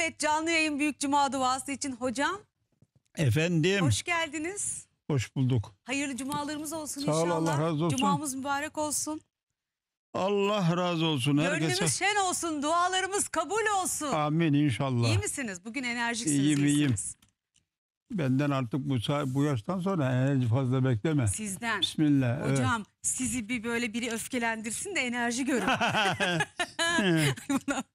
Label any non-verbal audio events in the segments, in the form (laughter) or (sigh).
Evet canlı yayın Büyük Cuma duası için hocam. Efendim. Hoş geldiniz. Hoş bulduk. Hayırlı cumalarımız olsun Sağ inşallah. Allah razı olsun. Cumamız mübarek olsun. Allah razı olsun. Gönlümüz şen olsun, dualarımız kabul olsun. Amin inşallah. İyi misiniz? Bugün enerjiksiniz. İyiyim iyisiniz. iyiyim. Benden artık bu, bu yaştan sonra enerji fazla bekleme. Sizden. Bismillah. Hocam evet. sizi bir böyle biri öfkelendirsin de enerji görün. (laughs)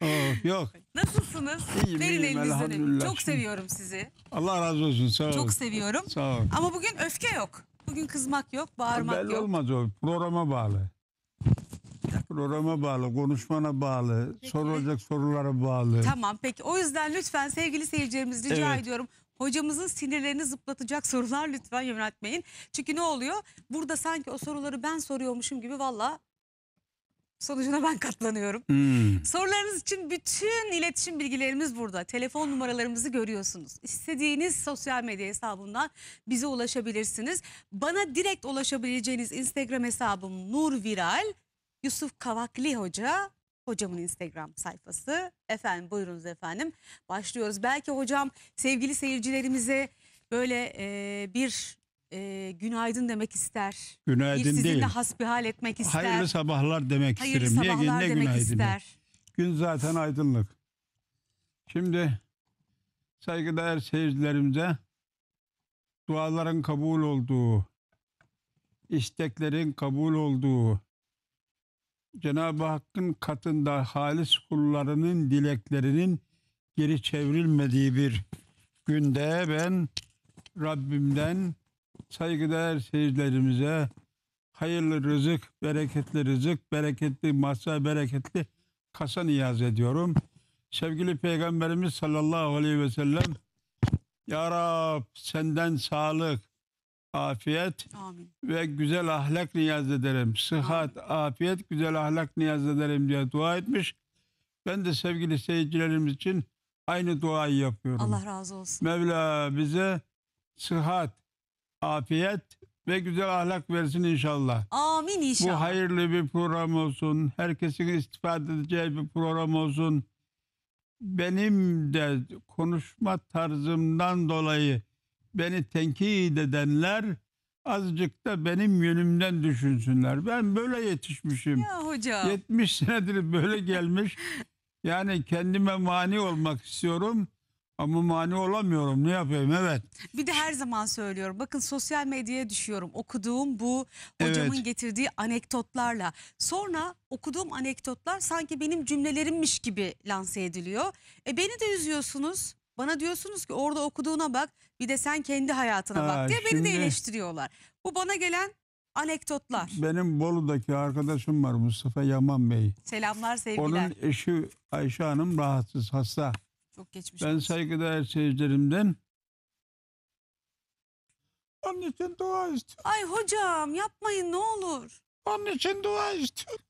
oh, yok. Nasılsınız? İyiyim, Verin iyiyim, elinizden. Çok seviyorum sizi. Allah razı olsun. Sağ olun. Çok seviyorum. Sağ olun. Ama bugün öfke yok. Bugün kızmak yok, bağırmak Belli yok. Belli olmaz o. Programa bağlı. Programa bağlı, konuşmana bağlı, peki. sorulacak sorulara bağlı. Tamam peki. O yüzden lütfen sevgili seyircilerimiz rica evet. ediyorum. Hocamızın sinirlerini zıplatacak (laughs) sorular lütfen yöneltmeyin. Çünkü ne oluyor? Burada sanki o soruları ben soruyormuşum gibi valla sonucuna ben katlanıyorum. Hmm. Sorularınız için bütün iletişim bilgilerimiz burada. Telefon numaralarımızı görüyorsunuz. İstediğiniz sosyal medya hesabından bize ulaşabilirsiniz. Bana direkt ulaşabileceğiniz Instagram hesabım Nur Viral. Yusuf Kavakli Hoca hocamın Instagram sayfası. Efendim buyurunuz efendim. Başlıyoruz. Belki hocam sevgili seyircilerimize böyle e, bir e, günaydın demek ister. Günaydın bir sizinle değil. hasbihal etmek ister. Hayırlı sabahlar demek Hayırlı isterim. Hayırlı sabahlar Niye, demek günaydın ister. Gün zaten aydınlık. Şimdi saygıdeğer seyircilerimize duaların kabul olduğu, isteklerin kabul olduğu, Cenab-ı Hakk'ın katında halis kullarının dileklerinin geri çevrilmediği bir günde ben Rabbimden saygıdeğer seyircilerimize hayırlı rızık, bereketli rızık, bereketli masa, bereketli kasa niyaz ediyorum. Sevgili Peygamberimiz sallallahu aleyhi ve sellem Ya Rab senden sağlık, afiyet Amin. ve güzel ahlak niyaz ederim. Sıhhat, Amin. afiyet, güzel ahlak niyaz ederim diye dua etmiş. Ben de sevgili seyircilerimiz için aynı duayı yapıyorum. Allah razı olsun. Mevla bize sıhhat, afiyet ve güzel ahlak versin inşallah. Amin inşallah. Bu hayırlı bir program olsun. Herkesin istifade edeceği bir program olsun. Benim de konuşma tarzımdan dolayı beni tenkit edenler azıcık da benim yönümden düşünsünler. Ben böyle yetişmişim. Ya hocam. 70 senedir böyle gelmiş. (laughs) yani kendime mani olmak istiyorum. Ama mani olamıyorum ne yapayım evet. Bir de her zaman söylüyorum bakın sosyal medyaya düşüyorum okuduğum bu hocamın evet. getirdiği anekdotlarla. Sonra okuduğum anekdotlar sanki benim cümlelerimmiş gibi lanse ediliyor. E beni de üzüyorsunuz. Bana diyorsunuz ki orada okuduğuna bak bir de sen kendi hayatına Ha, bak diye beni de eleştiriyorlar. Bu bana gelen anekdotlar. Benim Bolu'daki arkadaşım var Mustafa Yaman Bey. Selamlar sevgiler. Onun eşi Ayşe Hanım rahatsız hasta. Çok geçmiş Ben olsun. saygıdeğer seyircilerimden onun için dua istiyorum. Ay hocam yapmayın ne olur. Onun için dua istiyorum.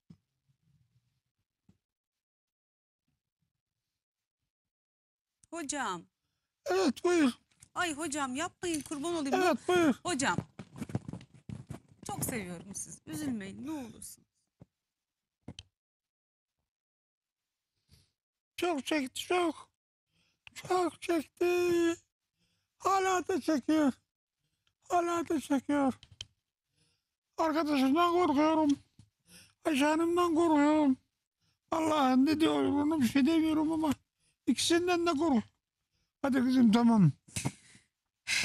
Hocam. Evet buyur. Ay hocam yapmayın kurban olayım. Evet buyur. Hocam. Çok seviyorum sizi. Üzülmeyin ne olursun. Çok çekti çok. Çok çekti. Hala da çekiyor. Hala da çekiyor. Arkadaşımdan korkuyorum. Ajanımdan korkuyorum. Allah ne diyor bunu bir şey demiyorum ama İkisinden de kork. Hadi kızım tamam. (laughs)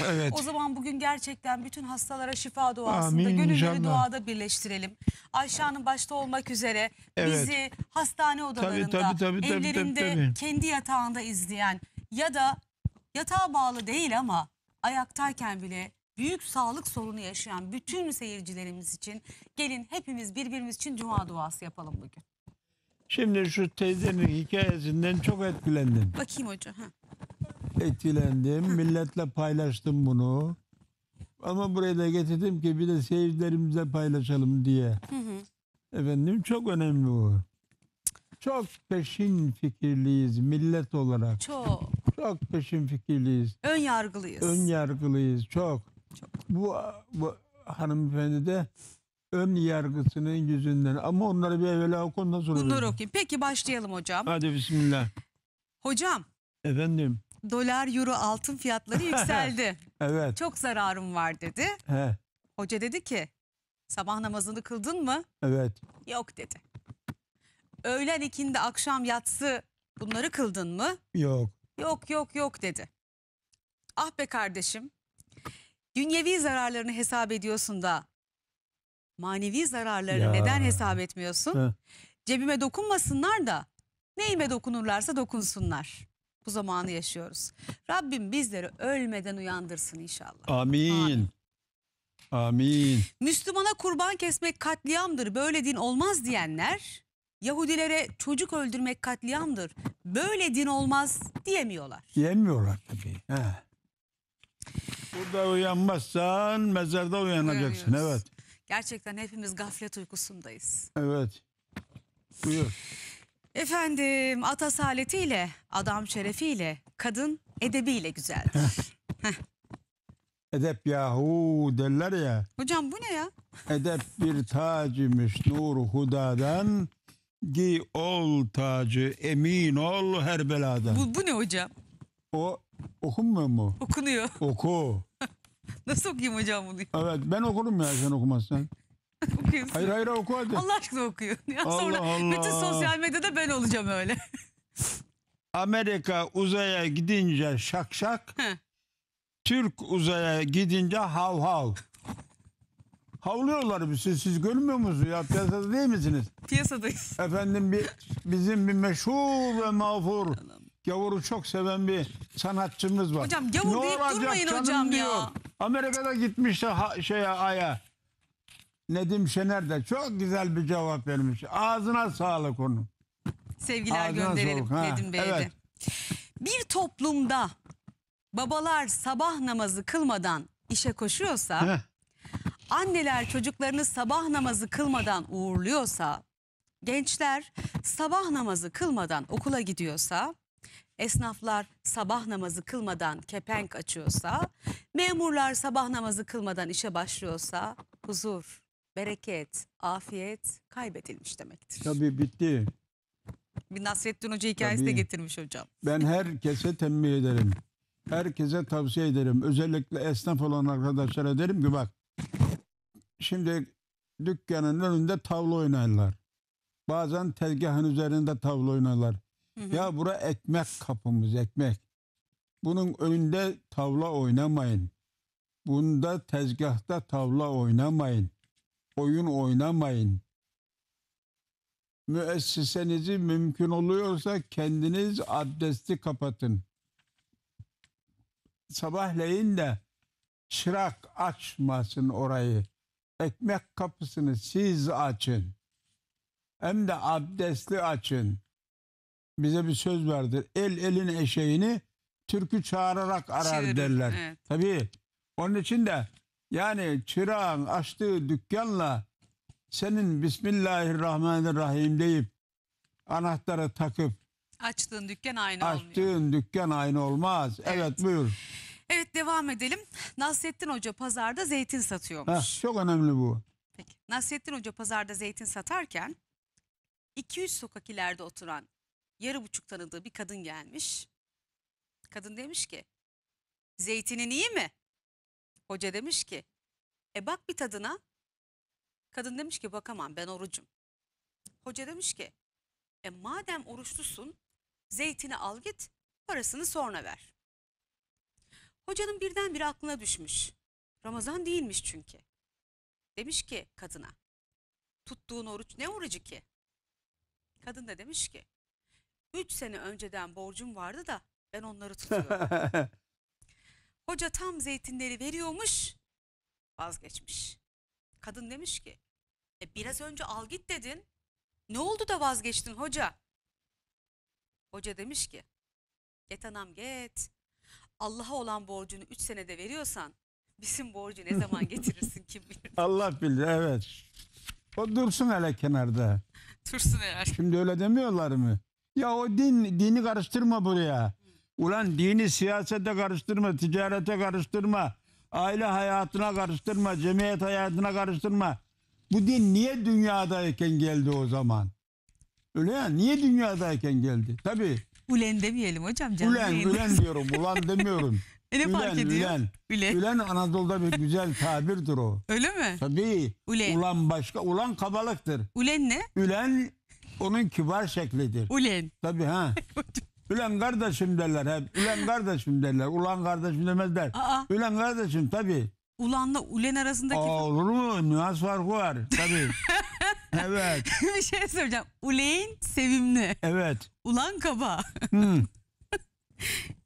Evet. O zaman bugün gerçekten bütün hastalara şifa duasında, Amin, gönülleri inşallah. duada birleştirelim. Ayşe Hanım başta olmak üzere Evet. bizi hastane odalarında, tabii, tabii, tabii, evlerinde, tabii. kendi yatağında izleyen ya da yatağa bağlı değil ama ayaktayken bile büyük sağlık sorunu yaşayan bütün seyircilerimiz için gelin hepimiz birbirimiz için cuma duası yapalım bugün. Şimdi şu teyzenin hikayesinden çok etkilendim. Bakayım hocam. Ha. Etkilendim. Milletle paylaştım bunu. Ama buraya da getirdim ki bir de seyircilerimize paylaşalım diye. Hı hı. Efendim çok önemli bu. Çok peşin fikirliyiz millet olarak. Çok. Çok peşin fikirliyiz. Ön yargılıyız. Ön yargılıyız çok. çok. Bu, bu hanımefendi de ön yargısının yüzünden. Ama onları bir evvela okun nasıl olur? Bunları okuyayım. Peki başlayalım hocam. Hadi bismillah. Hocam Efendim. dolar euro altın fiyatları (laughs) yükseldi. Evet. Çok zararım var dedi. He, Hoca dedi ki sabah namazını kıldın mı? evet. Yok dedi. Öğlen ikindi akşam yatsı bunları kıldın mı? Yok. Yok yok yok dedi. Ah be kardeşim. Dünyevi zararlarını hesap ediyorsun da manevi zararları Ya. neden hesap etmiyorsun? Ha. Cebime dokunmasınlar da neyime dokunurlarsa dokunsunlar. Bu zamanı yaşıyoruz. Rabbim bizleri ölmeden uyandırsın inşallah. Amin. Amin. Müslümana kurban kesmek katliamdır, böyle din olmaz diyenler Yahudilere çocuk öldürmek katliamdır, böyle din olmaz diyemiyorlar. Yenmiyorlar tabii. He. Burada uyanmazsan mezarda uyanacaksın. Uyanıyoruz. Evet. Gerçekten hepimiz gaflet uykusundayız. Evet. Buyur. Efendim at asaletiyle, adam şerefiyle, kadın edebiyle güzeldir. Edep yahu derler ya. Hocam bu ne ya? Edep bir tacimiş nur hudadan. gi, ol tacı emin ol her beladan. Bu, bu ne hocam? O okunmuyor mu? Okunuyor. Oku. (laughs) Nasıl okuyayım hocam bunu? Evet ben okurum ya sen okumazsan. (laughs) Okuyayım. Hayır hayır oku hadi. Allah aşkına okuyun. (laughs) Ya Allah sonra Allah. bütün sosyal medyada ben olacağım öyle. Amerika uzaya gidince şak şak. He. Türk uzaya gidince hav hav. Havlıyorlar biz. Siz, siz görmüyor musunuz? Ya piyasada değil misiniz? Piyasadayız. Efendim bir, bizim bir meşhur ve mağfur Gavur'u çok seven bir sanatçımız var. Hocam gavur ne deyip olacak durmayın hocam diyor. ya. Amerika'da gitmişti ha- şeye aya. Nedim Şener de çok güzel bir cevap vermiş. Ağzına sağlık onun. Sevgiler Ağzına gönderelim sağlık, Nedim Bey'e evet. Bir toplumda babalar sabah namazı kılmadan işe koşuyorsa... Heh. anneler çocuklarını sabah namazı kılmadan uğurluyorsa, gençler sabah namazı kılmadan okula gidiyorsa, esnaflar sabah namazı kılmadan kepenk açıyorsa, memurlar sabah namazı kılmadan işe başlıyorsa huzur, bereket, afiyet kaybedilmiş demektir. Tabii bitti. Bir Nasrettin Hoca hikayesi de getirmiş hocam. Ben herkese tembih ederim. Herkese tavsiye ederim. Özellikle esnaf olan arkadaşlara derim ki bak şimdi dükkanın önünde tavla oynarlar. Bazen tezgahın üzerinde tavla oynarlar. Hı Ya bura ekmek kapımız ekmek. Bunun önünde tavla oynamayın. Bunda tezgahta tavla oynamayın. Oyun oynamayın. Müessesenizi mümkün oluyorsa kendiniz abdesti kapatın. Sabahleyin de çırak açmasın orayı. Ekmek kapısını siz açın. Hem de abdestli açın bize bir söz vardır. El elin eşeğini türkü çağırarak arar Çığırır, derler. Evet. Tabii. Onun için de yani çırağın açtığı dükkanla senin Bismillahirrahmanirrahim deyip anahtarı takıp açtığın dükkan aynı açtığın olmuyor. dükkan aynı olmaz. Evet, evet buyur. Evet devam edelim. Nasrettin Hoca pazarda zeytin satıyormuş. Heh, çok önemli bu. Peki. Nasrettin Hoca pazarda zeytin satarken 200 sokak ileride oturan yarı buçuk tanıdığı bir kadın gelmiş. Kadın demiş ki zeytinin iyi mi? Hoca demiş ki e bak bir tadına. Kadın demiş ki bakamam ben orucum. Hoca demiş ki e madem oruçlusun zeytini al git parasını sonra ver. Hocanın birden bir aklına düşmüş. Ramazan değilmiş çünkü. Demiş ki kadına tuttuğun oruç ne orucu ki? Kadın da demiş ki 3 sene önceden borcum vardı da ben onları tutuyorum. (laughs) Hoca tam zeytinleri veriyormuş vazgeçmiş. Kadın demiş ki e, biraz önce al git dedin. Ne oldu da vazgeçtin hoca? Hoca demiş ki get anam get. Allah'a olan borcunu 3 senede veriyorsan bizim borcu ne zaman (laughs) getirirsin kim bilir. Allah bilir evet. O dursun hele kenarda. (laughs) dursun herhalde. Şimdi öyle demiyorlar mı? Ya o din, dini karıştırma buraya. Ulan dini siyasete karıştırma, ticarete karıştırma, aile hayatına karıştırma, cemiyet hayatına karıştırma. Bu din niye dünyadayken geldi o zaman? Öyle ya niye dünyadayken geldi? Tabii. Ulen demeyelim hocam. Canım ulen, yayınız. ulen diyorum. Ulan demiyorum. (laughs) e ne Ulen. fark ediyor? Ülen. Ülen. ülen Anadolu'da bir güzel tabirdir o. Öyle mi? Tabii. Ulen. Ulan başka. Ulan kabalıktır. Ulen ne? Ulen onun kibar şeklidir. Ulen. tabi ha. Ülen (laughs) kardeşim derler hep. Ülen kardeşim derler. Ulan kardeşim demezler. Aa. Ülen kardeşim tabi. Ulanla ulen arasındaki... Aa, olur mu? Nüans bu var. tabi. (laughs) evet. (laughs) bir şey söyleyeceğim. Uleyin sevimli. Evet. Ulan kaba. Hmm.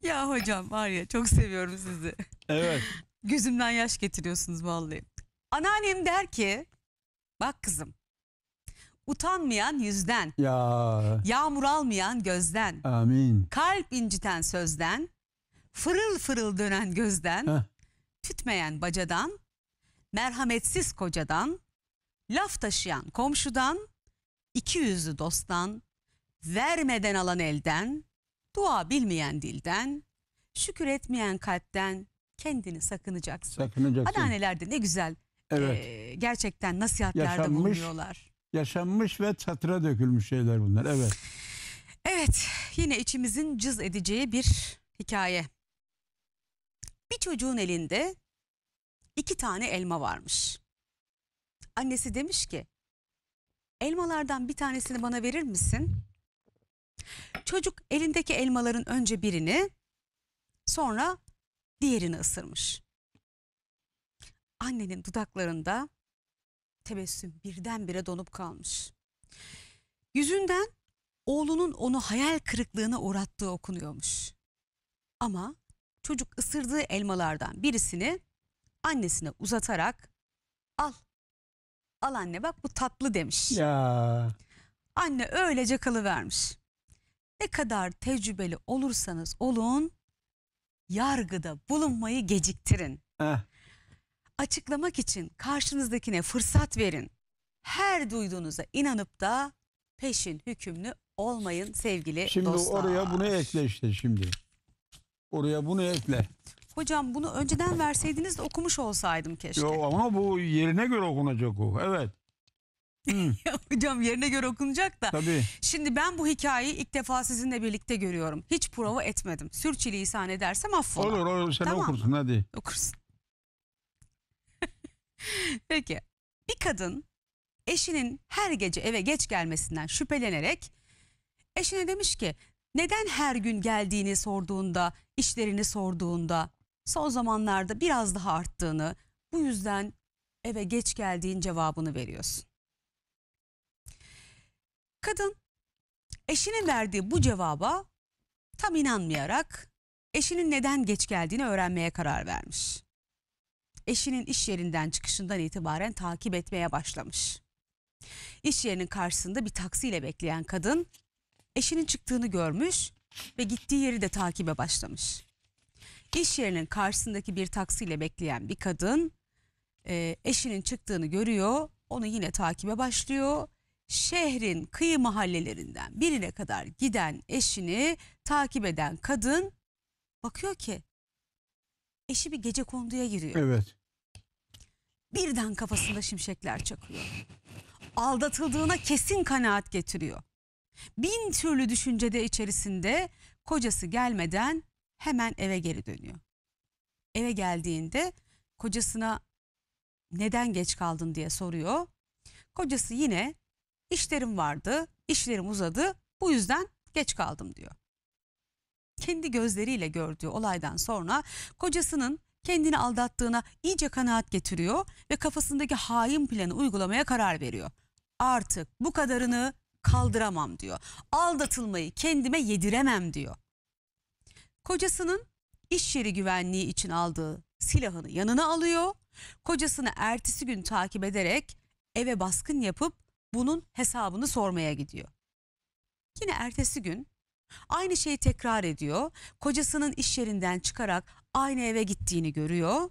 ya hocam var ya çok seviyorum sizi. Evet. Gözümden yaş getiriyorsunuz vallahi. Anneannem der ki bak kızım Utanmayan yüzden, Ya yağmur almayan gözden, amin. kalp inciten sözden, fırıl fırıl dönen gözden, Heh, tütmeyen bacadan, merhametsiz kocadan, laf taşıyan komşudan, iki yüzlü dosttan, vermeden alan elden, dua bilmeyen dilden, şükür etmeyen kalpten kendini sakınacaksın. sakınacaksın. Adaneler ne güzel Evet. eee, gerçekten nasihatlerde Yaşanmış bulunuyorlar yaşanmış ve çatıra dökülmüş şeyler bunlar. Evet. Evet, yine içimizin cız edeceği bir hikaye. Bir çocuğun elinde iki tane elma varmış. Annesi demiş ki, elmalardan bir tanesini bana verir misin? Çocuk elindeki elmaların önce birini, sonra diğerini ısırmış. Annenin dudaklarında Tebessüm birdenbire donup kalmış. Yüzünden oğlunun onu hayal kırıklığına uğrattığı okunuyormuş. Ama çocuk ısırdığı elmalardan birisini annesine uzatarak al al anne bak bu tatlı demiş. Ya. Anne öylece kalıvermiş. Ne kadar tecrübeli olursanız olun yargıda bulunmayı geciktirin. Eh açıklamak için karşınızdakine fırsat verin. Her duyduğunuza inanıp da peşin hükümlü olmayın sevgili şimdi dostlar. Şimdi oraya bunu ekle işte şimdi. Oraya bunu ekle. Hocam bunu önceden verseydiniz de okumuş olsaydım keşke. Yo, ama bu yerine göre okunacak o. Evet. (laughs) Hocam yerine göre okunacak da. Tabii. Şimdi ben bu hikayeyi ilk defa sizinle birlikte görüyorum. Hiç prova etmedim. Sürçülisan edersem affola. Olur olur sen tamam. okursun hadi. Okursun. (laughs) Peki bir kadın eşinin her gece eve geç gelmesinden şüphelenerek eşine demiş ki neden her gün geldiğini sorduğunda, işlerini sorduğunda son zamanlarda biraz daha arttığını, bu yüzden eve geç geldiğin cevabını veriyorsun. Kadın eşinin verdiği bu cevaba tam inanmayarak eşinin neden geç geldiğini öğrenmeye karar vermiş eşinin iş yerinden çıkışından itibaren takip etmeye başlamış. İş yerinin karşısında bir taksiyle bekleyen kadın eşinin çıktığını görmüş ve gittiği yeri de takibe başlamış. İş yerinin karşısındaki bir taksiyle bekleyen bir kadın e, eşinin çıktığını görüyor, onu yine takibe başlıyor. Şehrin kıyı mahallelerinden birine kadar giden eşini takip eden kadın bakıyor ki Eşi bir gece konduya giriyor. Evet. Birden kafasında şimşekler çakıyor. Aldatıldığına kesin kanaat getiriyor. Bin türlü düşüncede içerisinde kocası gelmeden hemen eve geri dönüyor. Eve geldiğinde kocasına neden geç kaldın diye soruyor. Kocası yine işlerim vardı, işlerim uzadı, bu yüzden geç kaldım diyor kendi gözleriyle gördüğü olaydan sonra kocasının kendini aldattığına iyice kanaat getiriyor ve kafasındaki hain planı uygulamaya karar veriyor. Artık bu kadarını kaldıramam diyor. Aldatılmayı kendime yediremem diyor. Kocasının iş yeri güvenliği için aldığı silahını yanına alıyor. Kocasını ertesi gün takip ederek eve baskın yapıp bunun hesabını sormaya gidiyor. Yine ertesi gün Aynı şeyi tekrar ediyor. Kocasının iş yerinden çıkarak aynı eve gittiğini görüyor.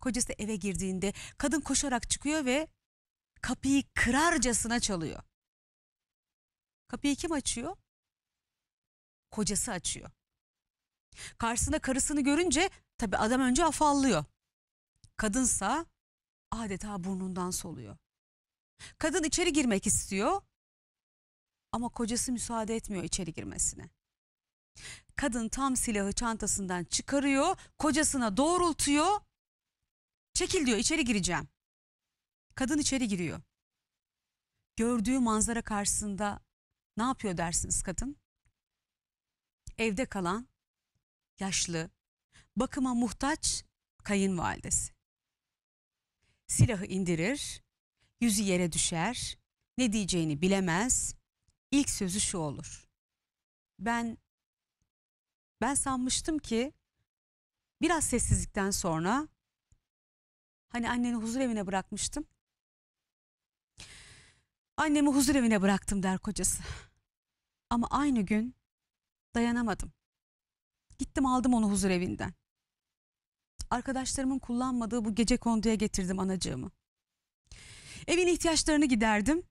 Kocası eve girdiğinde kadın koşarak çıkıyor ve kapıyı kırarcasına çalıyor. Kapıyı kim açıyor? Kocası açıyor. Karşısında karısını görünce tabii adam önce afallıyor. Kadınsa adeta burnundan soluyor. Kadın içeri girmek istiyor ama kocası müsaade etmiyor içeri girmesine. Kadın tam silahı çantasından çıkarıyor, kocasına doğrultuyor. Çekil diyor, içeri gireceğim. Kadın içeri giriyor. Gördüğü manzara karşısında ne yapıyor dersiniz kadın? Evde kalan yaşlı, bakıma muhtaç kayınvalidesi. Silahı indirir, yüzü yere düşer, ne diyeceğini bilemez, ilk sözü şu olur. Ben ben sanmıştım ki biraz sessizlikten sonra hani anneni huzur evine bırakmıştım. Annemi huzur evine bıraktım der kocası. Ama aynı gün dayanamadım. Gittim aldım onu huzur evinden. Arkadaşlarımın kullanmadığı bu gece konduya getirdim anacığımı. Evin ihtiyaçlarını giderdim.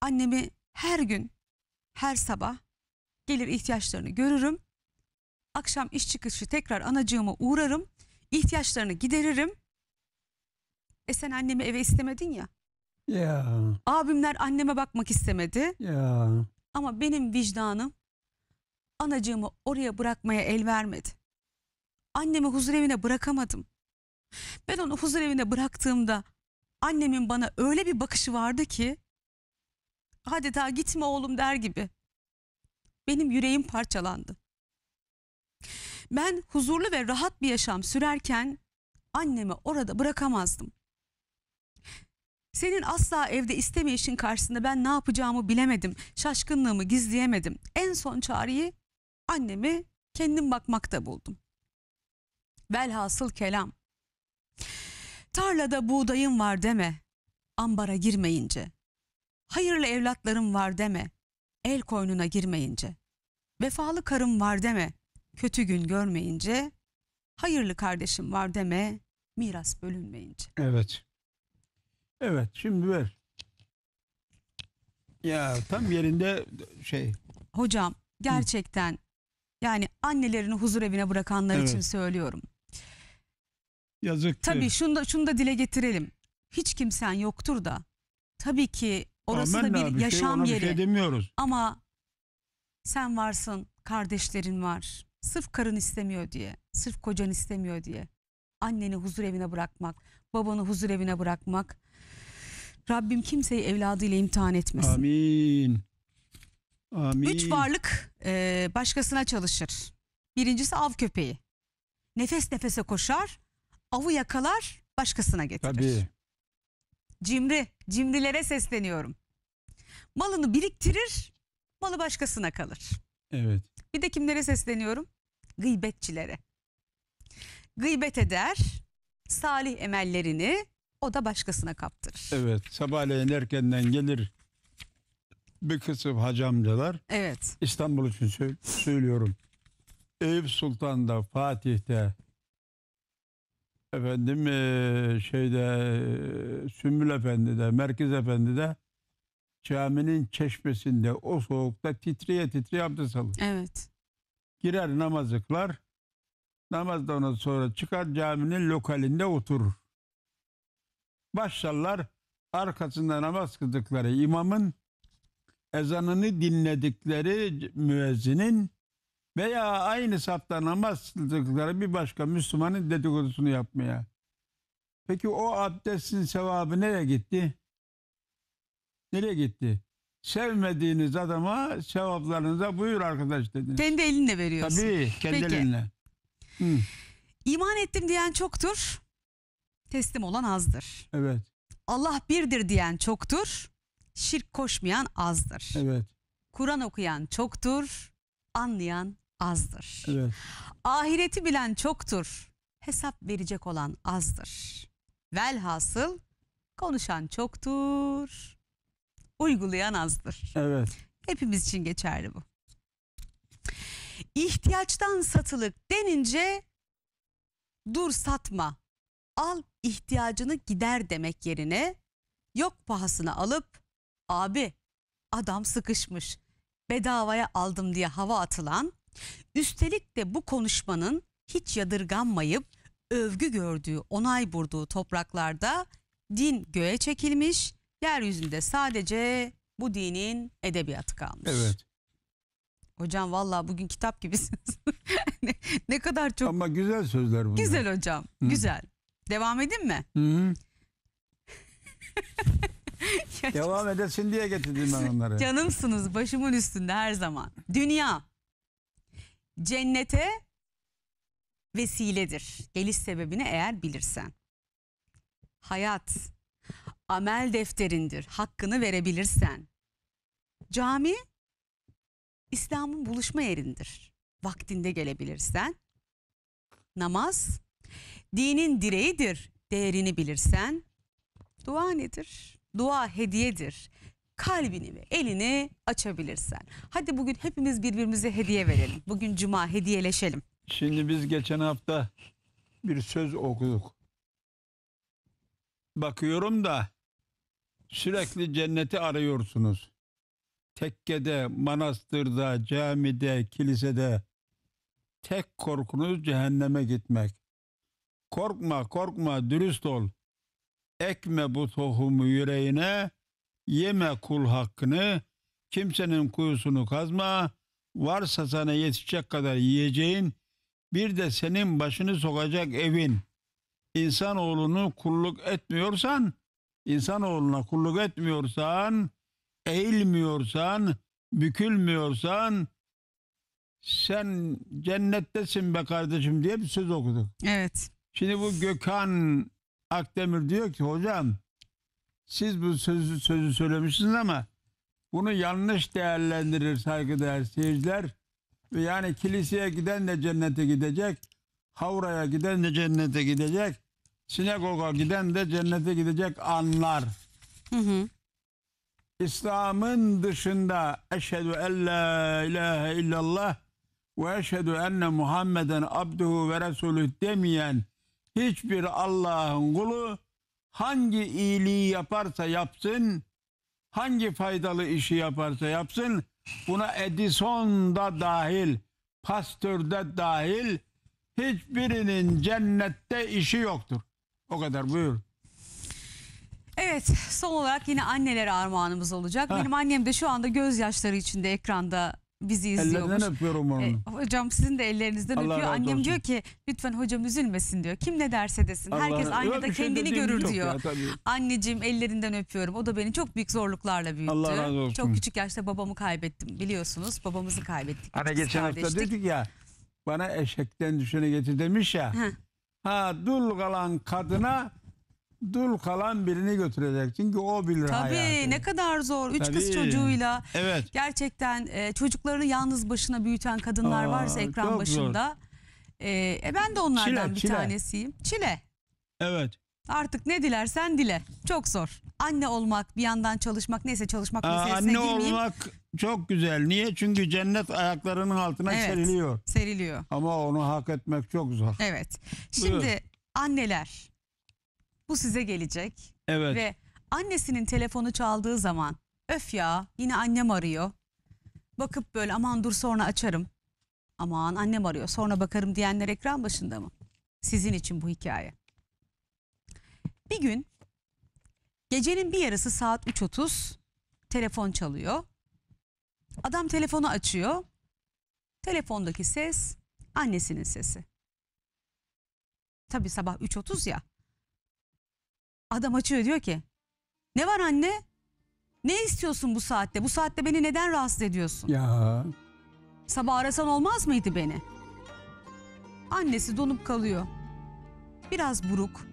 Annemi her gün, her sabah gelir ihtiyaçlarını görürüm. Akşam iş çıkışı tekrar anacığıma uğrarım. ihtiyaçlarını gideririm. E sen annemi eve istemedin ya. Ya. Abimler anneme bakmak istemedi. Ya. Ama benim vicdanım anacığımı oraya bırakmaya el vermedi. Annemi huzur evine bırakamadım. Ben onu huzur evine bıraktığımda annemin bana öyle bir bakışı vardı ki adeta gitme oğlum der gibi. Benim yüreğim parçalandı. Ben huzurlu ve rahat bir yaşam sürerken annemi orada bırakamazdım. Senin asla evde istemeyişin karşısında ben ne yapacağımı bilemedim. Şaşkınlığımı gizleyemedim. En son çareyi annemi kendim bakmakta buldum. Velhasıl kelam. Tarlada buğdayım var deme. Ambara girmeyince. Hayırlı evlatlarım var deme. El koynuna girmeyince. Vefalı karım var deme. Kötü gün görmeyince. Hayırlı kardeşim var deme. Miras bölünmeyince. Evet. Evet şimdi ver. Ya tam yerinde şey. Hocam gerçekten Hı. yani annelerini huzur evine bırakanlar evet. için söylüyorum. Yazık. Tabii şunu da, şunu da dile getirelim. Hiç kimsen yoktur da tabii ki Orası Amenna, da bir, bir şey yaşam şey, yeri. Şey demiyoruz. Ama sen varsın, kardeşlerin var. Sırf karın istemiyor diye, sırf kocan istemiyor diye. Anneni huzur evine bırakmak, babanı huzur evine bırakmak. Rabbim kimseyi evladıyla imtihan etmesin. Amin. Amin. Üç varlık e, başkasına çalışır. Birincisi av köpeği. Nefes nefese koşar, avı yakalar, başkasına getirir. Tabii. Cimri, cimrilere sesleniyorum malını biriktirir, malı başkasına kalır. Evet. Bir de kimlere sesleniyorum? Gıybetçilere. Gıybet eder, salih emellerini o da başkasına kaptırır. Evet, sabahleyin erkenden gelir bir kısım hacı amcalar. Evet. İstanbul için söylüyorum. Eyüp Sultan'da, Fatih'te, efendim e, şeyde Sümbül Efendi'de, Merkez Efendi'de caminin çeşmesinde o soğukta titriye titriye abdest alır. Evet. Girer namazı kılar. Namazdan sonra çıkar caminin lokalinde oturur. Başlarlar arkasında namaz kıldıkları imamın ezanını dinledikleri müezzinin veya aynı safta namaz kıldıkları bir başka Müslümanın dedikodusunu yapmaya. Peki o abdestin sevabı nereye gitti? Nereye gitti? Sevmediğiniz adama sevaplarınıza buyur arkadaş dediniz. Kendi elinle veriyorsun. Tabii kendi Peki. elinle. Hı. İman ettim diyen çoktur. Teslim olan azdır. Evet. Allah birdir diyen çoktur. Şirk koşmayan azdır. Evet. Kur'an okuyan çoktur. Anlayan azdır. Evet. Ahireti bilen çoktur. Hesap verecek olan azdır. Velhasıl konuşan çoktur uygulayan azdır. Evet. Hepimiz için geçerli bu. İhtiyaçtan satılık denince dur satma al ihtiyacını gider demek yerine yok pahasına alıp abi adam sıkışmış bedavaya aldım diye hava atılan üstelik de bu konuşmanın hiç yadırganmayıp övgü gördüğü onay burduğu topraklarda din göğe çekilmiş Yeryüzünde sadece bu dinin edebiyatı kalmış. Evet. Hocam valla bugün kitap gibisiniz. (laughs) ne, ne kadar çok. Ama güzel sözler bunlar. Güzel hocam. Hı. Güzel. Devam edin mi? Hı hı. (laughs) Devam edesin diye getirdim ben onları. Canımsınız başımın üstünde her zaman. Dünya cennete vesiledir. Geliş sebebini eğer bilirsen. Hayat amel defterindir. Hakkını verebilirsen. Cami İslam'ın buluşma yerindir. Vaktinde gelebilirsen. Namaz dinin direğidir. Değerini bilirsen. Dua nedir? Dua hediyedir. Kalbini ve elini açabilirsen. Hadi bugün hepimiz birbirimize hediye verelim. Bugün cuma hediyeleşelim. Şimdi biz geçen hafta bir söz okuduk. Bakıyorum da Sürekli cenneti arıyorsunuz. Tekkede, manastırda, camide, kilisede tek korkunuz cehenneme gitmek. Korkma, korkma, dürüst ol. Ekme bu tohumu yüreğine, yeme kul hakkını, kimsenin kuyusunu kazma, varsa sana yetişecek kadar yiyeceğin, bir de senin başını sokacak evin. İnsanoğlunu kulluk etmiyorsan, insanoğluna kulluk etmiyorsan, eğilmiyorsan, bükülmüyorsan sen cennettesin be kardeşim diye bir söz okuduk. Evet. Şimdi bu Gökhan Akdemir diyor ki hocam siz bu sözü, sözü söylemişsiniz ama bunu yanlış değerlendirir saygıdeğer seyirciler. Yani kiliseye giden de cennete gidecek, havraya giden de cennete gidecek. Sinagoga giden de cennete gidecek anlar. Hı hı. İslam'ın dışında eşhedü en la ilahe illallah ve eşhedü enne Muhammeden abduhu ve resulü demeyen hiçbir Allah'ın kulu hangi iyiliği yaparsa yapsın, hangi faydalı işi yaparsa yapsın, buna Edison da dahil, Pasteur de dahil, hiçbirinin cennette işi yoktur. O kadar buyur. Evet son olarak yine annelere armağanımız olacak. Ha. Benim annem de şu anda gözyaşları içinde ekranda bizi izliyormuş. Ellerinden öpüyorum onu. E, hocam sizin de ellerinizden Allah öpüyor. Annem olsun. diyor ki lütfen hocam üzülmesin diyor. Kim ne derse desin. Allah Herkes aynada şey kendini görür diyor. Ya, Anneciğim ellerinden öpüyorum. O da beni çok büyük zorluklarla büyüttü. Allah razı olsun. Çok küçük yaşta babamı kaybettim biliyorsunuz. Babamızı kaybettik. Hani geçen kardeştik. hafta dedik ya bana eşekten düşeni getir demiş ya. Heh. Ha dul kalan kadına dul kalan birini götürecek. Çünkü o bilir Tabii hayatı. ne kadar zor. Üç kız Tabii. çocuğuyla Evet. gerçekten e, çocuklarını yalnız başına büyüten kadınlar Aa, varsa ekran başında. E, e, ben de onlardan Çile, bir çile. tanesiyim. Çile. Evet. Artık ne dilersen dile. Çok zor. Anne olmak, bir yandan çalışmak, neyse çalışmak Aa, meselesine anne olmak çok güzel. Niye? Çünkü cennet ayaklarının altına Evet. seriliyor. Seriliyor. Ama onu hak etmek çok zor. Evet. Şimdi Buyurun. anneler bu size gelecek Evet. ve annesinin telefonu çaldığı zaman öf ya yine annem arıyor. Bakıp böyle aman dur sonra açarım. Aman annem arıyor sonra bakarım diyenler ekran başında mı? Sizin için bu hikaye. Bir gün gecenin bir yarısı saat 3.30 telefon çalıyor. Adam telefonu açıyor. Telefondaki ses annesinin sesi. Tabii sabah 3.30 ya. Adam açıyor diyor ki ne var anne? Ne istiyorsun bu saatte? Bu saatte beni neden rahatsız ediyorsun? Ya. Sabah arasan olmaz mıydı beni? Annesi donup kalıyor. Biraz buruk,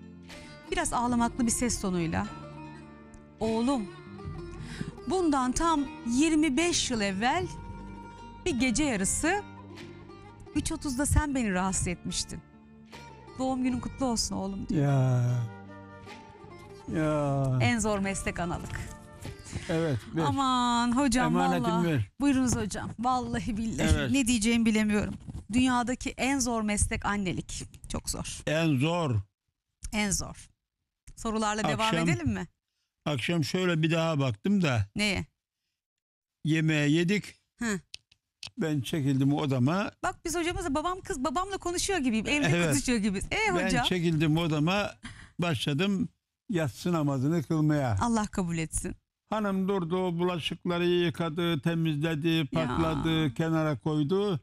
biraz ağlamaklı bir ses tonuyla. Oğlum, bundan tam 25 yıl evvel bir gece yarısı 3.30'da sen beni rahatsız etmiştin. Doğum günün kutlu olsun oğlum diyor. Ya. Ya. En zor meslek analık. Evet. Ver. Aman hocam Emanetim valla. Ver. Buyurunuz hocam. Vallahi billahi evet. ne diyeceğimi bilemiyorum. Dünyadaki en zor meslek annelik. Çok zor. En zor. En zor sorularla devam edelim mi? Akşam şöyle bir daha baktım da Neye? yemeğe yedik. Hı. Ben çekildim odama. Bak biz hocamızla babam kız babamla konuşuyor gibiyim. Evde Evet. konuşuyor gibiyiz. E Ben hocam çekildim odama. Başladım yatsı namazını kılmaya. Allah kabul etsin. Hanım durdu, bulaşıkları yıkadı, temizledi, pakladı, kenara koydu.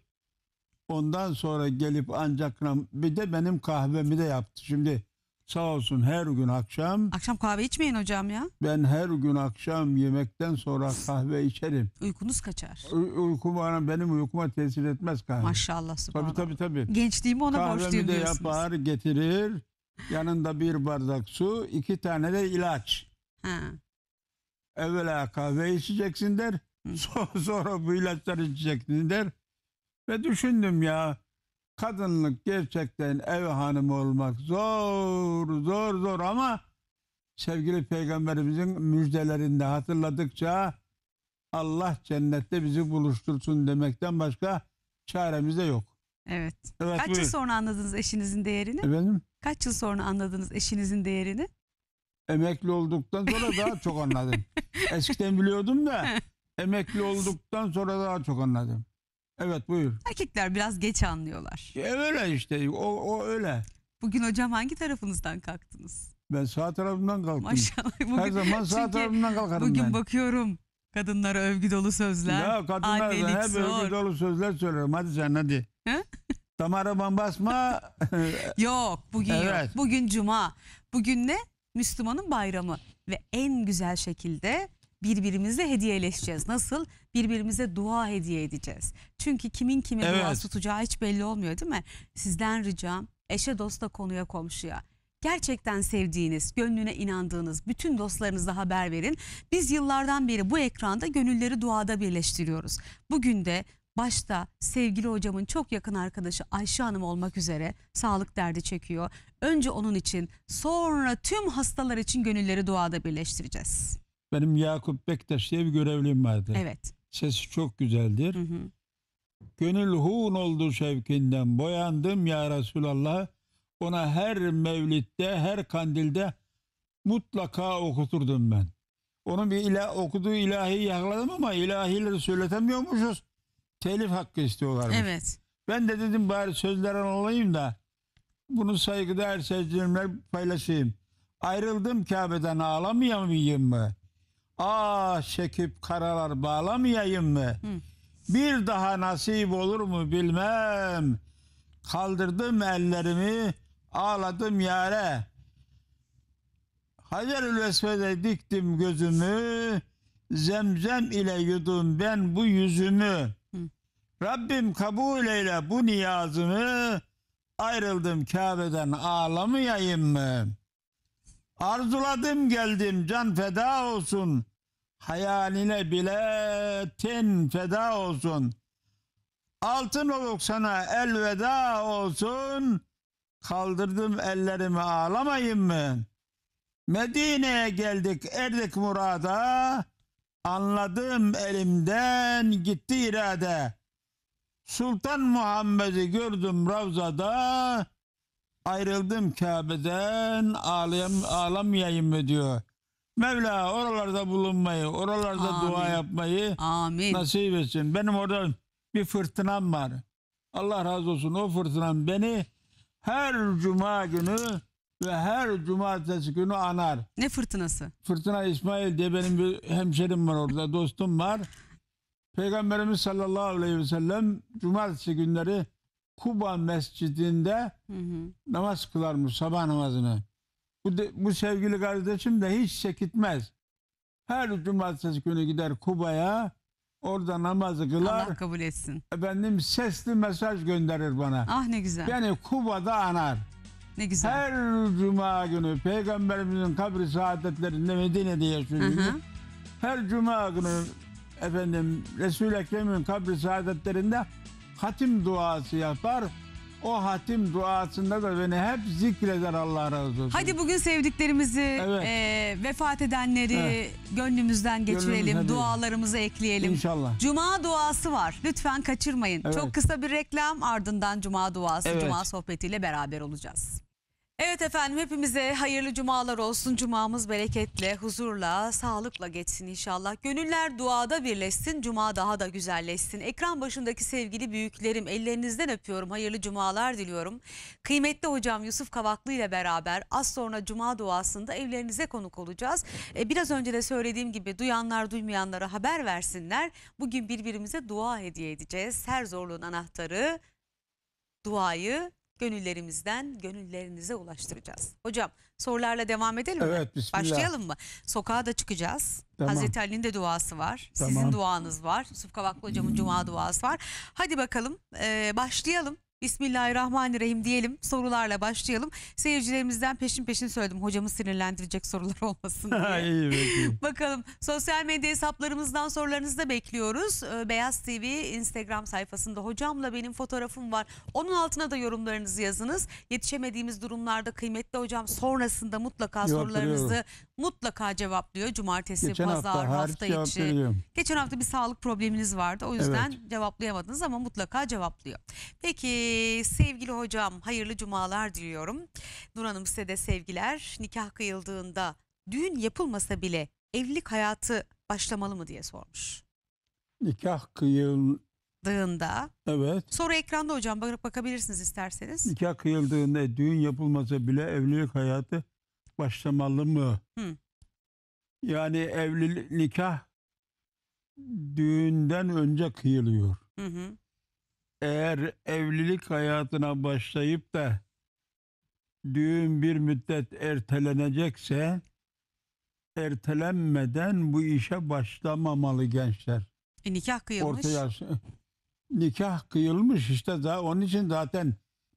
Ondan sonra gelip ancak nam- bir de benim kahvemi de yaptı. Şimdi Sağ olsun her gün akşam Akşam kahve içmeyin hocam ya. ben her gün akşam yemekten sonra kahve içerim. Uykunuz kaçar. Uy- uyku bana benim uykuma tesir etmez kahve. Maşallah Tabii subhanallah. tabii tabii. Gençliğimi ona borçluyum Kahvemi de yapar getirir. Yanında bir bardak su, iki tane de ilaç. Ha. Evvela kahve içeceksin der. so- (laughs) Sonra bu ilaçları içeceksin der. Ve düşündüm ya kadınlık gerçekten ev hanımı olmak zor zor zor ama sevgili peygamberimizin müjdelerinde hatırladıkça Allah cennette bizi buluştursun demekten başka çaremiz de yok. Evet. evet Kaç buyur. yıl sonra anladınız eşinizin değerini? Efendim? Kaç yıl sonra anladınız eşinizin değerini? Emekli olduktan sonra daha çok anladım. (laughs) Eskiden biliyordum da emekli olduktan sonra daha çok anladım. Evet buyur. Erkekler biraz geç anlıyorlar. E, öyle işte o, o öyle. Bugün hocam hangi tarafınızdan kalktınız? Ben sağ tarafından kalktım. Maşallah. Bugün, Her zaman sağ çünkü tarafından kalkarım Bugün ben. bakıyorum kadınlara övgü dolu sözler. Ya kadınlar annelik hep zor. övgü dolu sözler söylüyorum. Hadi sen hadi. Hı? Damaraman basma. (laughs) Yok bugün Evet. yok. Bugün cuma. Bugün ne? Müslümanın bayramı. Ve en güzel şekilde birbirimizle hediyeleşeceğiz. Nasıl? birbirimize dua hediye edeceğiz. Çünkü kimin kime evet. dua tutacağı hiç belli olmuyor değil mi? Sizden ricam eşe dosta konuya komşuya gerçekten sevdiğiniz, gönlüne inandığınız bütün dostlarınıza haber verin. Biz yıllardan beri bu ekranda gönülleri duada birleştiriyoruz. Bugün de başta sevgili hocamın çok yakın arkadaşı Ayşe Hanım olmak üzere sağlık derdi çekiyor. Önce onun için sonra tüm hastalar için gönülleri duada birleştireceğiz. Benim Yakup Bektaş diye bir görevliyim vardı. Evet. Sesi çok güzeldir. Hı hı. Gönül hun oldu şevkinden boyandım ya Resulallah. Ona her mevlitte, her kandilde mutlaka okuturdum ben. Onun bir ilah, okuduğu ilahi yakaladım ama ilahileri söyletemiyormuşuz. Telif hakkı istiyorlarmış. Evet. Ben de dedim bari sözler alayım da bunu saygıdeğer seyircilerimle paylaşayım. Ayrıldım Kabe'den ağlamayayım mı? Ah çekip karalar bağlamayayım mı? Hı. Bir daha nasip olur mu bilmem. Kaldırdım ellerimi, ağladım yare. Hacerül Esved'e diktim gözümü, zemzem ile yudum ben bu yüzümü. Hı. Rabbim kabul eyle bu niyazımı, ayrıldım Kabe'den ağlamayayım mı?'' Arzuladım geldim can feda olsun. Hayaline bile ten feda olsun. Altın oluk sana elveda olsun. Kaldırdım ellerimi ağlamayın mı? Medine'ye geldik erdik murada. Anladım elimden gitti irade. Sultan Muhammed'i gördüm Ravza'da ayrıldım Kabe'den ağlayam, ağlamayayım mı diyor. Mevla oralarda bulunmayı, oralarda Amin. dua yapmayı Amin. nasip etsin. Benim orada bir fırtınam var. Allah razı olsun o fırtınam beni her cuma günü ve her cumartesi günü anar. Ne fırtınası? Fırtına İsmail diye benim bir hemşerim var orada, dostum var. Peygamberimiz sallallahu aleyhi ve sellem cumartesi günleri Kuba Mescidinde hı hı. namaz kılarmış sabah namazını. Bu, de, bu sevgili kardeşim de hiç sekitmez. Her cumartesi günü gider Kuba'ya orada namazı kılar. Allah kabul etsin. Efendim sesli mesaj gönderir bana. Ah ne güzel. Beni Kuba'da anar. Ne güzel. Her cuma günü peygamberimizin kabri saadetlerinde Medine'de yaşıyor. Hı hı. Her cuma günü efendim Resul-i Ekrem'in kabri saadetlerinde hatim duası yapar. O hatim duasında da beni hep zikreder Allah razı olsun. Hadi bugün sevdiklerimizi, Evet. e, vefat edenleri Evet. gönlümüzden geçirelim, Gönlümüzden dualarımızı ekleyelim. İnşallah. Cuma duası var. Lütfen kaçırmayın. Evet. Çok kısa bir reklam ardından Cuma duası, Evet. Cuma sohbetiyle beraber olacağız. Evet efendim hepimize hayırlı cumalar olsun. Cumamız bereketle, huzurla, sağlıkla geçsin inşallah. Gönüller duada birleşsin, cuma daha da güzelleşsin. Ekran başındaki sevgili büyüklerim ellerinizden öpüyorum. Hayırlı cumalar diliyorum. Kıymetli hocam Yusuf Kavaklı ile beraber az sonra cuma duasında evlerinize konuk olacağız. E, biraz önce de söylediğim gibi duyanlar duymayanlara haber versinler. Bugün birbirimize dua hediye edeceğiz. Her zorluğun anahtarı duayı gönüllerimizden gönüllerinize ulaştıracağız. Hocam sorularla devam edelim mi? Evet bismillah. Başlayalım mı? Sokağa da çıkacağız. Tamam. Hazreti Ali'nin de duası var. Tamam. Sizin duanız var. Yusuf Kavaklı hocamın cuma duası var. Hadi bakalım e, başlayalım. Bismillahirrahmanirrahim diyelim. Sorularla başlayalım. Seyircilerimizden peşin peşin söyledim. Hocamı sinirlendirecek sorular (laughs) olmasın diye. İyi bekliyorum. (laughs) Bakalım sosyal medya hesaplarımızdan sorularınızı da bekliyoruz. Ee, Beyaz TV Instagram sayfasında hocamla benim fotoğrafım var. Onun altına da yorumlarınızı yazınız. Yetişemediğimiz durumlarda kıymetli hocam sonrasında mutlaka sorularınızı mutlaka cevaplıyor. Cumartesi, Geçen pazar, hafta, şey hafta, içi. Geçen hafta bir sağlık probleminiz vardı. O yüzden cevaplayamadınız ama mutlaka cevaplıyor. Peki ee, sevgili hocam hayırlı cumalar diliyorum. Nur Hanım size de sevgiler. Nikah kıyıldığında düğün yapılmasa bile evlilik hayatı başlamalı mı diye sormuş. Nikah kıyıldığında. Evet. Sonra ekranda hocam bakıp bakabilirsiniz isterseniz. Nikah kıyıldığında düğün yapılmasa bile evlilik hayatı başlamalı mı? Hı. Yani evlilik nikah düğünden önce kıyılıyor. Hı hı eğer evlilik hayatına başlayıp da düğün bir müddet ertelenecekse ertelenmeden bu işe başlamamalı gençler. E, nikah kıyılmış. Ortaya, (laughs) nikah kıyılmış işte daha onun için zaten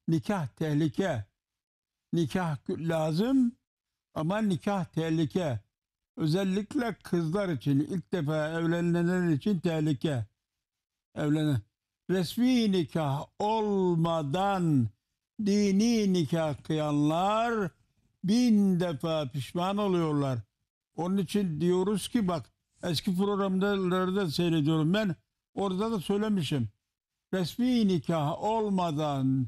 nikah tehlike. Nikah lazım ama nikah tehlike. Özellikle kızlar için ilk defa evlenenler için tehlike. Evlenen resmi nikah olmadan dini nikah kıyanlar bin defa pişman oluyorlar. Onun için diyoruz ki bak eski programlarda seyrediyorum ben orada da söylemişim. Resmi nikah olmadan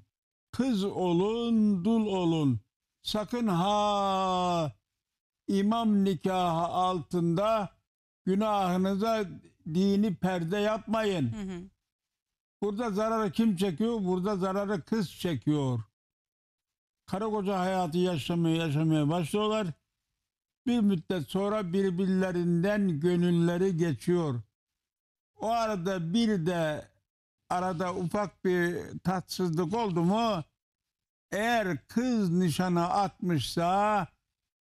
kız olun, dul olun. Sakın ha imam nikahı altında günahınıza dini perde yapmayın. Hı hı. Burada zararı kim çekiyor? Burada zararı kız çekiyor. Karı koca hayatı yaşamaya yaşamaya başlıyorlar. Bir müddet sonra birbirlerinden gönülleri geçiyor. O arada bir de arada ufak bir tatsızlık oldu mu eğer kız nişana atmışsa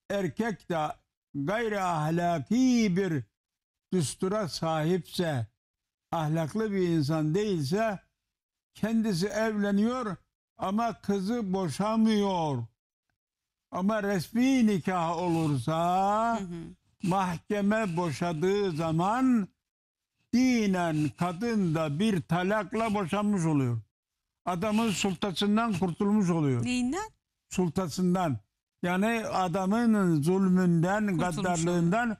erkek de gayri ahlaki bir düstura sahipse ahlaklı bir insan değilse kendisi evleniyor ama kızı boşamıyor. Ama resmi nikah olursa hı hı. mahkeme boşadığı zaman dinen kadın da bir talakla boşanmış oluyor. Adamın sultasından kurtulmuş oluyor. Neyinden? Sultasından. Yani adamın zulmünden, Kurtulmuş gaddarlığından oluyor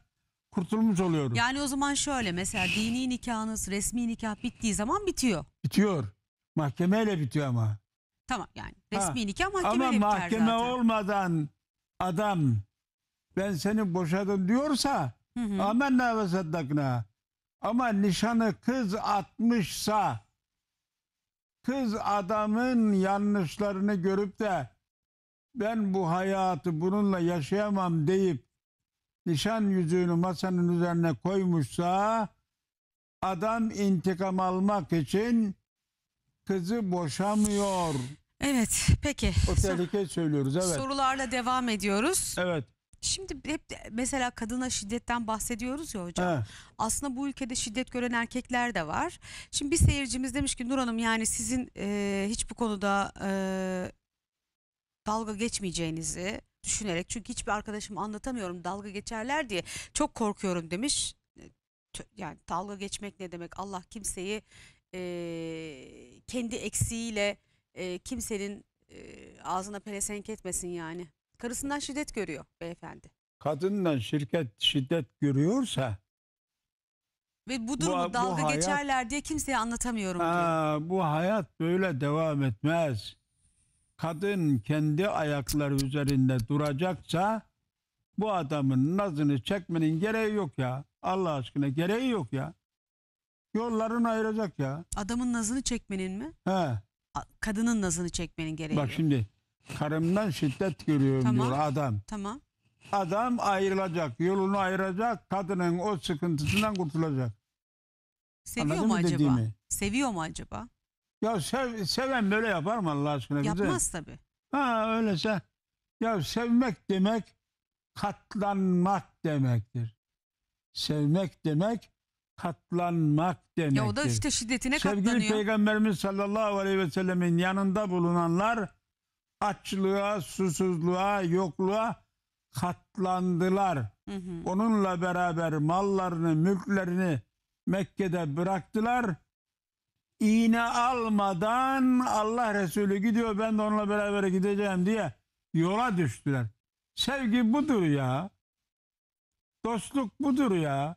kurtulmuş oluyoruz. Yani o zaman şöyle mesela dini nikahınız resmi nikah bittiği zaman bitiyor. Bitiyor. Mahkemeyle bitiyor ama. Tamam yani resmi ha. nikah mahkemeyle ama biter mahkeme zaten. olmadan adam ben seni boşadım diyorsa amenna ve saddakna. Ama nişanı kız atmışsa kız adamın yanlışlarını görüp de ben bu hayatı bununla yaşayamam deyip nişan yüzüğünü masanın üzerine koymuşsa adam intikam almak için kızı boşamıyor. Evet peki. O tehlike söylüyoruz evet. Sorularla devam ediyoruz. Evet. Şimdi hep mesela kadına şiddetten bahsediyoruz ya hocam. He. Aslında bu ülkede şiddet gören erkekler de var. Şimdi bir seyircimiz demiş ki Nur Hanım yani sizin e, hiç bu konuda e, dalga geçmeyeceğinizi, düşünerek çünkü hiçbir arkadaşım anlatamıyorum dalga geçerler diye çok korkuyorum demiş. E, yani dalga geçmek ne demek Allah kimseyi e, kendi eksiğiyle e, kimsenin e, ağzına pelesenk etmesin yani. Karısından şiddet görüyor beyefendi. Kadından şirket şiddet görüyorsa ve bu durumu bu, bu dalga hayat- geçerler diye kimseye anlatamıyorum diyor. aa, bu hayat böyle devam etmez kadın kendi ayakları üzerinde duracaksa bu adamın nazını çekmenin gereği yok ya. Allah aşkına gereği yok ya. Yollarını ayıracak ya. Adamın nazını çekmenin mi? He. Kadının nazını çekmenin gereği. Bak yok. şimdi karımdan şiddet görüyorum Tamam. diyor adam. Tamam. Adam ayrılacak, yolunu ayıracak, kadının o sıkıntısından kurtulacak. Seviyor Anladın mu acaba? dediğimi? Seviyor mu acaba? Ya sev, seven böyle yapar mı Allah aşkına? bize? Yapmaz tabii. Ha öyleyse ya sevmek demek katlanmak demektir. Sevmek demek katlanmak demektir. Ya o da işte şiddetine Sevgili katlanıyor. Peygamberimiz sallallahu aleyhi ve sellemin yanında bulunanlar açlığa, susuzluğa, yokluğa katlandılar. Hı hı. Onunla beraber mallarını, mülklerini Mekke'de bıraktılar iğne almadan Allah Resulü gidiyor ben de onunla beraber gideceğim diye yola düştüler. Sevgi budur ya. Dostluk budur ya.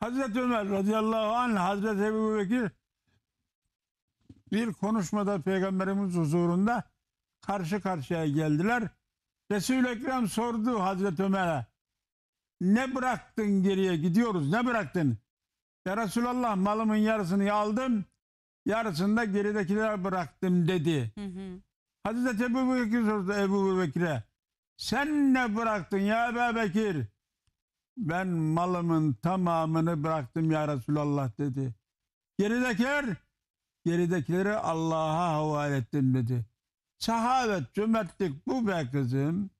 Hazreti Ömer radıyallahu anh Hazreti Ebu Bekir bir konuşmada peygamberimiz huzurunda karşı karşıya geldiler. Resul-i Ekrem sordu Hazreti Ömer'e ne bıraktın geriye gidiyoruz ne bıraktın? Ya Resulallah malımın yarısını aldım, yarısını da geridekiler bıraktım dedi. Hı hı. Hazreti Ebu Bekir sordu Ebu Bekir'e. Sen ne bıraktın ya Ebu Bekir? Ben malımın tamamını bıraktım ya Resulallah dedi. Geridekiler, geridekileri Allah'a havale ettim dedi. Sahabet, cömertlik bu be kızım.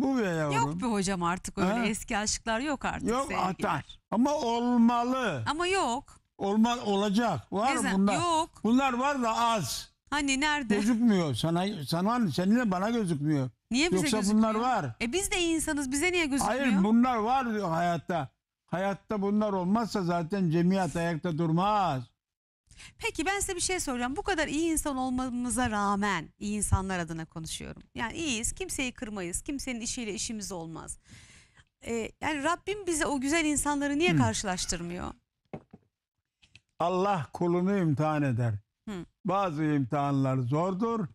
Bu be yavrum. Yok be hocam artık öyle Ha? eski aşklar yok artık Yok atar. Ama olmalı. Ama yok. Olmaz olacak. Var Neden? bunlar. Yok. Bunlar var da az. Hani nerede? Gözükmüyor. Sana sana seninle bana gözükmüyor. Niye bize Yoksa gözükmüyor? bunlar var. E biz de insanız bize niye gözükmüyor? Hayır bunlar var hayatta. Hayatta bunlar olmazsa zaten cemiyet ayakta durmaz. Peki ben size bir şey soracağım. Bu kadar iyi insan olmamıza rağmen iyi insanlar adına konuşuyorum. Yani iyiyiz, kimseyi kırmayız, kimsenin işiyle işimiz olmaz. Ee, yani Rabbim bize o güzel insanları niye Hı. Hmm. karşılaştırmıyor? Allah kulunu imtihan eder. Hı. Bazı imtihanlar zordur,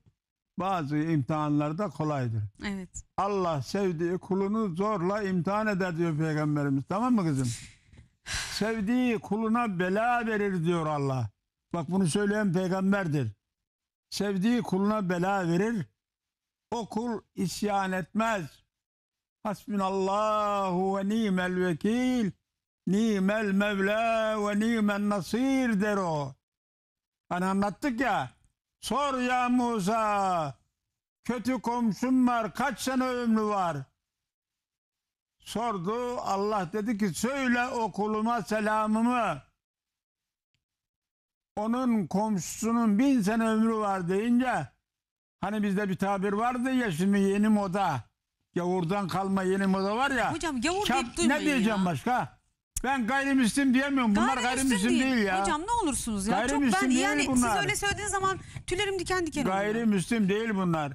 bazı imtihanlar da kolaydır. Evet. Allah sevdiği kulunu zorla imtihan eder diyor Peygamberimiz. Tamam mı kızım? (sighs) sevdiği kuluna bela verir diyor Allah. Bak bunu söyleyen peygamberdir. Sevdiği kuluna bela verir. O kul isyan etmez. Hasbinallahu ve nimel vekil. Nimel mevla ve nimel nasir der o. Hani anlattık ya. Sor ya Musa. Kötü komşum var. Kaç sene ömrü var? Sordu. Allah dedi ki söyle o kuluma selamımı onun komşusunun bin sene ömrü var deyince hani bizde bir tabir vardı ya şimdi yeni moda gavurdan kalma yeni moda var ya. Hocam gavur şap, deyip Ne diyeceğim ya. başka? Ben gayrimüslim diyemiyorum. Bunlar gayrimüslim, gayrimüslim değil. değil ya. Hocam ne olursunuz ya. Çok ben yani bunlar. siz öyle söylediğiniz zaman tüylerim diken diken oluyor. Gayrimüslim değil bunlar.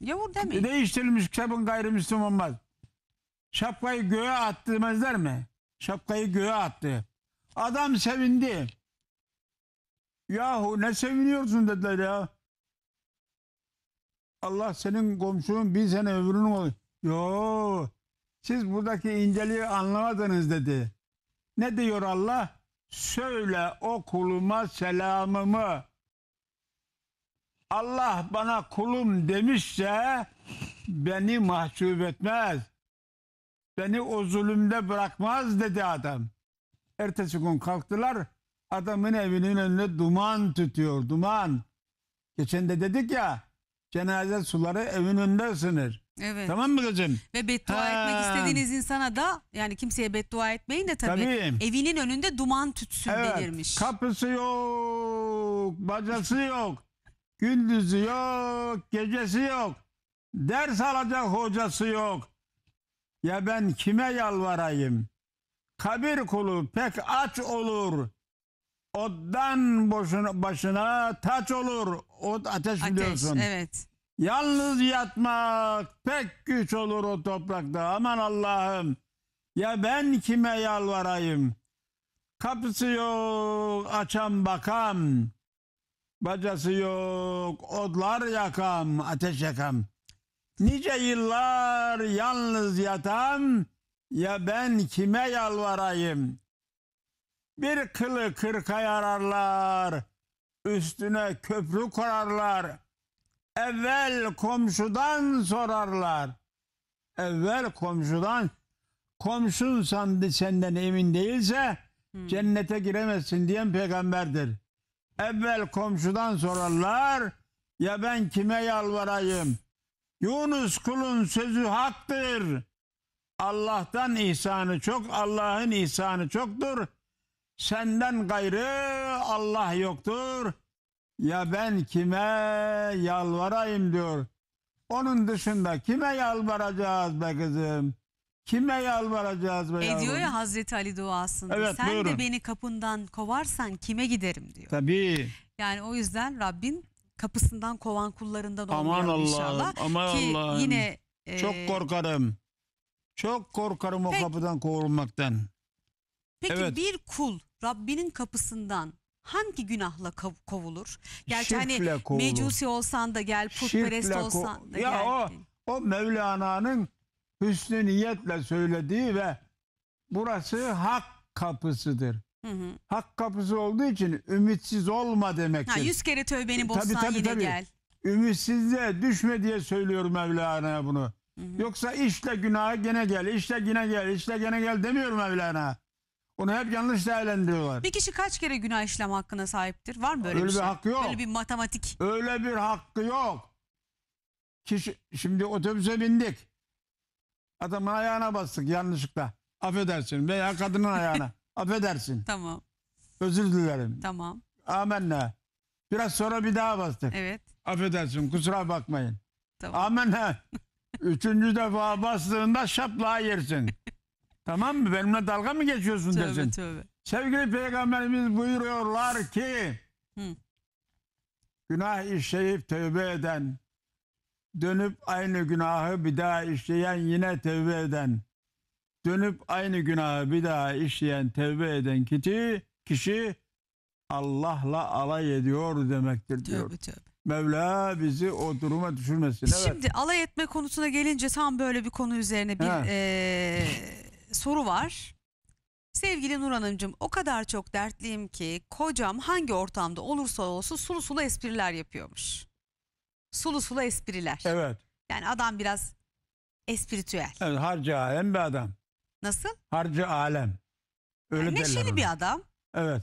Yavur demeyin. Değiştirilmiş kitabın gayrimüslim olmaz. Şapkayı göğe attı demezler mi? Şapkayı göğe attı. Adam sevindi. Yahu ne seviniyorsun dediler ya. Allah senin komşunun bir sene ömrünü ol. Yo, siz buradaki inceliği anlamadınız dedi. Ne diyor Allah? Söyle o kuluma selamımı. Allah bana kulum demişse beni mahcup etmez. Beni o zulümde bırakmaz dedi adam. Ertesi gün kalktılar Adamın evinin önüne duman tutuyor. Duman. Geçen de dedik ya cenaze suları evin önünde ısınır. Evet. Tamam mı kızım? Ve beddua Ha. etmek istediğiniz insana da yani kimseye beddua etmeyin de tabii, Tabii. evinin önünde duman tütsün belirmiş. Kapısı yok, bacası yok, gündüzü yok, gecesi yok. Ders alacak hocası yok. Ya ben kime yalvarayım? Kabir kulu pek aç olur. Oddan boşuna, başına taç olur. Od ateş, ateş biliyorsun. evet. Yalnız yatmak pek güç olur o toprakta. Aman Allah'ım. Ya ben kime yalvarayım? Kapısı yok, açam bakam. Bacası yok, odlar yakam, ateş yakam. Nice yıllar yalnız yatam. Ya ben kime yalvarayım? bir kılı kırka yararlar, üstüne köprü kurarlar. evvel komşudan sorarlar. Evvel komşudan, komşun sandı senden emin değilse hmm. cennete giremezsin diyen peygamberdir. Evvel komşudan sorarlar, ya ben kime yalvarayım? Yunus kulun sözü haktır. Allah'tan ihsanı çok, Allah'ın ihsanı çoktur.'' Senden gayrı Allah yoktur. Ya ben kime yalvarayım diyor. Onun dışında kime yalvaracağız be kızım? Kime yalvaracağız be e, yavrum? Ediyor ya Hazreti Ali duasında. Evet, Sen buyurun. de beni kapından kovarsan kime giderim diyor. Tabii. Yani o yüzden Rabbin kapısından kovan kullarından Aman olmuyor inşallah. Allah'ım, aman Ki Allah'ım. yine e, Çok korkarım. Çok korkarım o Peki. kapıdan kovulmaktan. Peki Evet. bir kul Rabbinin kapısından hangi günahla kav- kovulur? Gerçi Şirkle hani kovulur. mecusi olsan da gel, putperest Şirkle ko- olsan da ya gel. o, o Mevlana'nın hüsnü niyetle söylediği ve burası hak kapısıdır. Hı hı. Hak kapısı olduğu için ümitsiz olma demektir. Ha, yüz kere tövbeni e, bozsan Tabii, tabii, yine tabii. gel. Ümitsizliğe düşme diye söylüyorum Mevlana bunu. Yoksa işte günaha gene gel, işte yine gel, işte gene gel demiyorum Mevlana. Onu hep yanlış değerlendiriyorlar. Bir kişi kaç kere günah işlem hakkına sahiptir? Var mı böyle Öyle bir, bir şey? hakkı yok. Böyle bir matematik. Öyle bir hakkı yok. Kişi, şimdi otobüse bindik. Adamın ayağına bastık yanlışlıkla. Affedersin veya kadının ayağına. (laughs) Affedersin. Tamam. Özür dilerim. Tamam. Amenna. Biraz sonra bir daha bastık. Evet. Affedersin kusura bakmayın. Tamam. Amenna. (laughs) Üçüncü defa bastığında şapla yersin. (laughs) Tamam mı? Benimle dalga mı geçiyorsun tövbe, desin. Tövbe. Sevgili Peygamberimiz buyuruyorlar ki Hı. günah işleyip tövbe eden dönüp aynı günahı bir daha işleyen yine tövbe eden dönüp aynı günahı bir daha işleyen tevbe eden kişi, kişi Allah'la alay ediyor demektir diyor. Tövbe, tövbe. Mevla bizi o duruma düşürmesin. Evet. Şimdi alay etme konusuna gelince tam böyle bir konu üzerine bir soru var. Sevgili Nur Hanımcığım o kadar çok dertliyim ki kocam hangi ortamda olursa olsun sulu sulu espriler yapıyormuş. Sulu sulu espriler. Evet. Yani adam biraz espiritüel. Evet, harcı alem bir adam. Nasıl? Harcı alem. Öyle yani neşeli bir adam. Evet.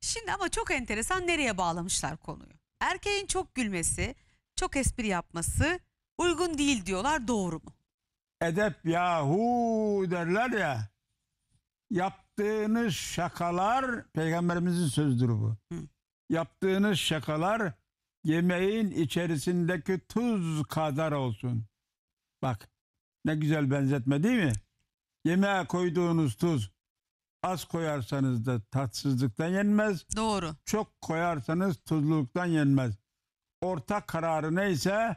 Şimdi ama çok enteresan nereye bağlamışlar konuyu. Erkeğin çok gülmesi, çok espri yapması uygun değil diyorlar doğru mu? edep yahu derler ya yaptığınız şakalar peygamberimizin sözdür bu. Hı. Yaptığınız şakalar yemeğin içerisindeki tuz kadar olsun. Bak ne güzel benzetme değil mi? Yemeğe koyduğunuz tuz az koyarsanız da tatsızlıktan yenmez. Doğru. Çok koyarsanız tuzluluktan yenmez. Orta kararı neyse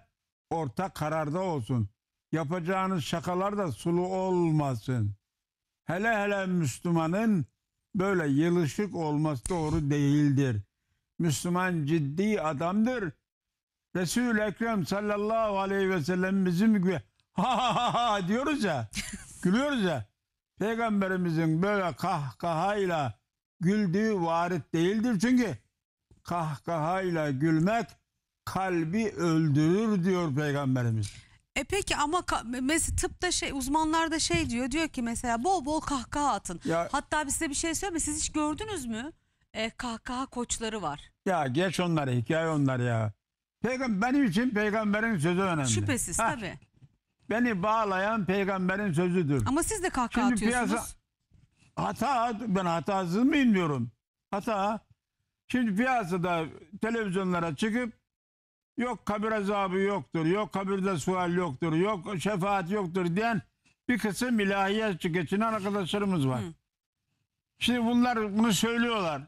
orta kararda olsun yapacağınız şakalar da sulu olmasın. Hele hele Müslümanın böyle yılışık olması doğru değildir. Müslüman ciddi adamdır. Resul-i Ekrem sallallahu aleyhi ve sellem bizim gibi (laughs) ha ha ha ha diyoruz ya, (laughs) gülüyoruz ya. Peygamberimizin böyle kahkahayla güldüğü varit değildir. Çünkü kahkahayla gülmek kalbi öldürür diyor Peygamberimiz. E peki ama mesela tıpta şey uzmanlar da şey diyor diyor ki mesela bol bol kahkaha atın. Ya- Hatta size bir şey söyleyeyim mi? Siz hiç gördünüz mü? E, kahkaha koçları var. Ya geç onları, hikaye onlar ya. Peygamber benim için peygamberin sözü önemli. Şüphesiz Ha, tabii. Beni bağlayan peygamberin sözüdür. Ama siz de kahkaha Şimdi atıyorsunuz. piyasa- Hata ben hatasız mıyım diyorum. Hata. Şimdi piyasada televizyonlara çıkıp yok kabir azabı yoktur, yok kabirde sual yoktur, yok şefaat yoktur diyen bir kısım ilahiyatçı geçinen arkadaşlarımız var. Hı. Şimdi bunlar bunu söylüyorlar.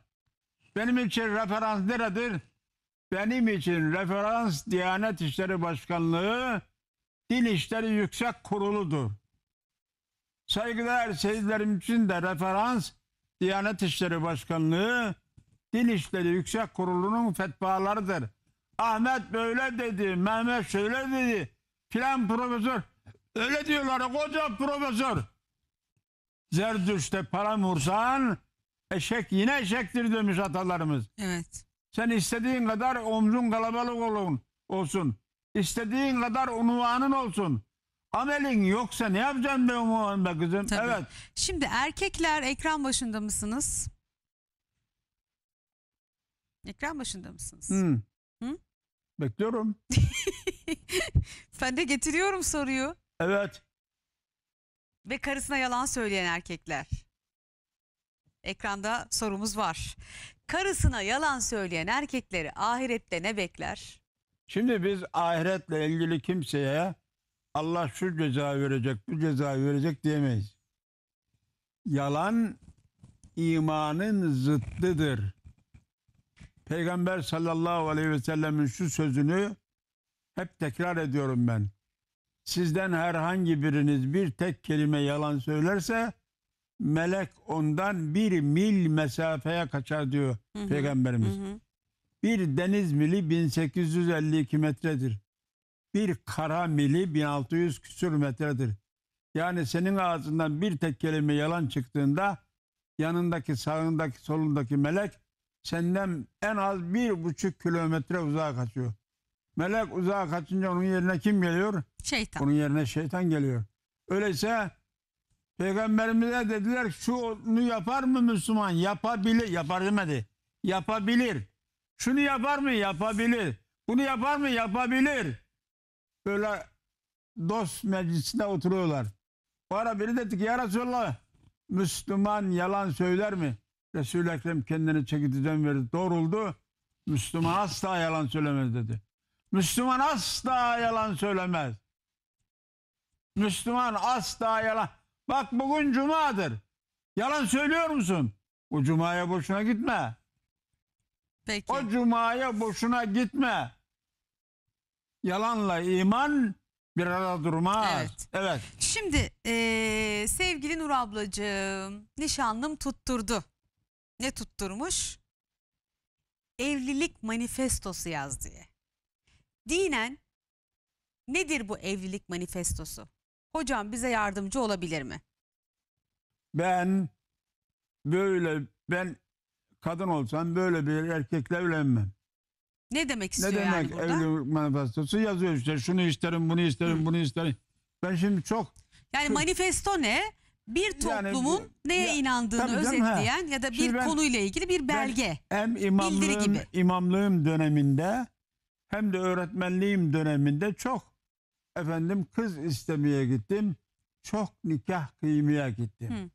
Benim için referans neredir? Benim için referans Diyanet İşleri Başkanlığı Din İşleri Yüksek Kurulu'dur. Saygıdeğer seyircilerim için de referans Diyanet İşleri Başkanlığı Din İşleri Yüksek Kurulu'nun fetvalarıdır. Ahmet böyle dedi, Mehmet şöyle dedi. Filan profesör. Öyle diyorlar koca profesör. Zerdüş'te para vursan eşek yine eşektir demiş atalarımız. Evet. Sen istediğin kadar omzun kalabalık olun, olsun. İstediğin kadar unvanın olsun. Amelin yoksa ne yapacaksın be unvan be kızım? Tabii. Evet. Şimdi erkekler ekran başında mısınız? Ekran başında mısınız? Hı. Hı? Bekliyorum. (laughs) ben de getiriyorum soruyu. Evet. Ve karısına yalan söyleyen erkekler. Ekranda sorumuz var. Karısına yalan söyleyen erkekleri ahirette ne bekler? Şimdi biz ahiretle ilgili kimseye Allah şu ceza verecek, bu ceza verecek diyemeyiz. Yalan imanın zıttıdır. Peygamber sallallahu aleyhi ve sellemin şu sözünü hep tekrar ediyorum ben. Sizden herhangi biriniz bir tek kelime yalan söylerse melek ondan bir mil mesafeye kaçar diyor hı hı, Peygamberimiz. Hı hı. Bir deniz mili 1852 metredir. Bir kara mili 1600 küsur metredir. Yani senin ağzından bir tek kelime yalan çıktığında yanındaki, sağındaki, solundaki melek senden en az bir buçuk kilometre uzağa kaçıyor. Melek uzağa kaçınca onun yerine kim geliyor? Şeytan. Onun yerine şeytan geliyor. Öyleyse peygamberimize dediler şunu yapar mı Müslüman? Yapabilir. Yapar demedi. Yapabilir. Şunu yapar mı? Yapabilir. Bunu yapar mı? Yapabilir. Böyle dost meclisinde oturuyorlar. O ara biri dedi ki ya Resulallah Müslüman yalan söyler mi? Resul-i Ekrem kendine çeki düzen verdi. Doğruldu. Müslüman asla yalan söylemez dedi. Müslüman asla yalan söylemez. Müslüman asla yalan. Bak bugün cumadır. Yalan söylüyor musun? O cumaya boşuna gitme. Peki. O cumaya boşuna gitme. Yalanla iman bir arada durmaz. Evet. evet. Şimdi e, sevgili Nur ablacığım nişanlım tutturdu ne tutturmuş? Evlilik manifestosu yaz diye. Dinen nedir bu evlilik manifestosu? Hocam bize yardımcı olabilir mi? Ben böyle ben kadın olsam böyle bir erkekle evlenmem. Ne demek istiyor ne demek yani burada? evlilik manifestosu yazıyor işte şunu isterim bunu isterim Hı. bunu isterim. Ben şimdi çok... Yani manifesto ne? bir toplumun bu- neye Ya, inandığını canım, ha. özetleyen ya da bir Şimdi ben- konuyla ilgili bir belge. Ben hem imamlığım, gibi. imamlığım döneminde hem de öğretmenliğim döneminde çok efendim kız istemeye gittim. Çok nikah kıymaya gittim. Hı.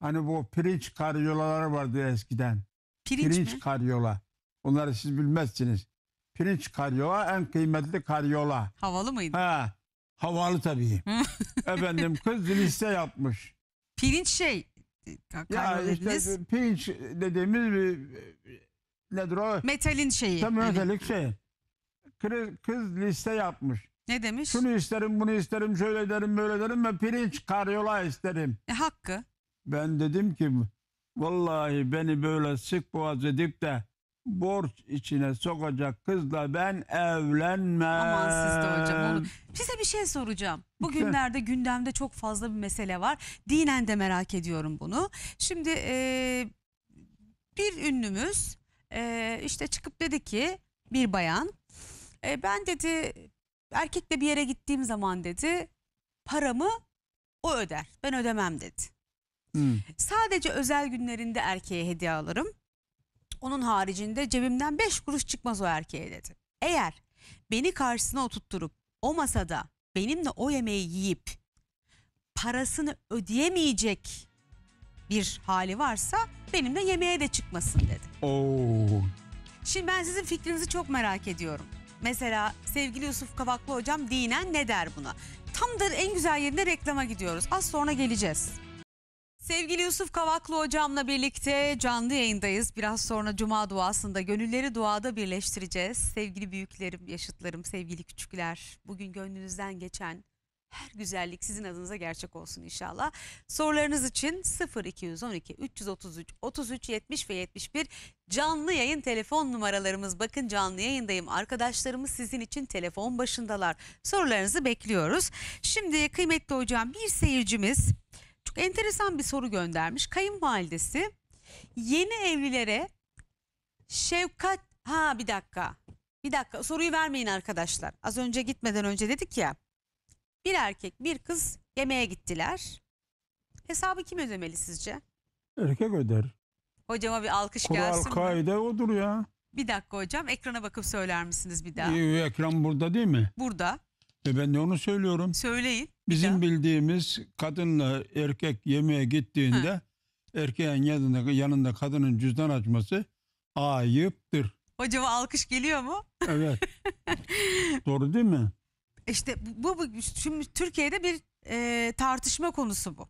Hani bu pirinç karyolaları vardı eskiden. Pirinç, Pirinç mi? karyola. Onları siz bilmezsiniz. Pirinç karyola en kıymetli karyola. Havalı mıydı? Ha, Havalı tabii. (laughs) Efendim kız liste yapmış. Pirinç şey. E, ya işte e, pirinç dediğimiz bir e, nedir o? Metalin şeyi. Tam metalik şey. Kız, liste yapmış. Ne demiş? Şunu isterim, bunu isterim, şöyle derim, böyle derim ve pirinç karyola isterim. E, hakkı. Ben dedim ki vallahi beni böyle sık boğaz edip de borç içine sokacak kızla ben evlenmem. Aman siz de hocam onu. Size bir şey soracağım. Bugünlerde gündemde çok fazla bir mesele var. Dinen de merak ediyorum bunu. Şimdi e, bir ünlümüz e, işte çıkıp dedi ki bir bayan. E, ben dedi erkekle bir yere gittiğim zaman dedi paramı o öder ben ödemem dedi. Hmm. Sadece özel günlerinde erkeğe hediye alırım onun haricinde cebimden 5 kuruş çıkmaz o erkeğe dedi. Eğer beni karşısına oturtturup o masada benimle o yemeği yiyip parasını ödeyemeyecek bir hali varsa benimle yemeğe de çıkmasın dedi. Oo. Şimdi ben sizin fikrinizi çok merak ediyorum. Mesela sevgili Yusuf Kabaklı hocam dinen ne der buna? Tam da en güzel yerinde reklama gidiyoruz. Az sonra geleceğiz. Sevgili Yusuf Kavaklı hocamla birlikte canlı yayındayız. Biraz sonra cuma duasında gönülleri duada birleştireceğiz. Sevgili büyüklerim, yaşıtlarım, sevgili küçükler, bugün gönlünüzden geçen her güzellik sizin adınıza gerçek olsun inşallah. Sorularınız için 0212 333 33 70 ve 71 canlı yayın telefon numaralarımız. Bakın canlı yayındayım. Arkadaşlarımız sizin için telefon başındalar. Sorularınızı bekliyoruz. Şimdi kıymetli hocam bir seyircimiz çok enteresan bir soru göndermiş. Kayınvalidesi yeni evlilere şefkat... Ha bir dakika. Bir dakika soruyu vermeyin arkadaşlar. Az önce gitmeden önce dedik ya. Bir erkek bir kız yemeğe gittiler. Hesabı kim ödemeli sizce? Erkek öder. Hocama bir alkış Kural gelsin. mi? kaide odur ya. Bir dakika hocam ekrana bakıp söyler misiniz bir daha? Ee, ekran burada değil mi? Burada. E ben de onu söylüyorum. Söyleyin. Bizim ya. bildiğimiz kadınla erkek yemeğe gittiğinde Hı. erkeğin yanında, yanında kadının cüzdan açması ayıptır. Hocama alkış geliyor mu? Evet. (laughs) Doğru değil mi? İşte bu, bu şimdi Türkiye'de bir e, tartışma konusu bu.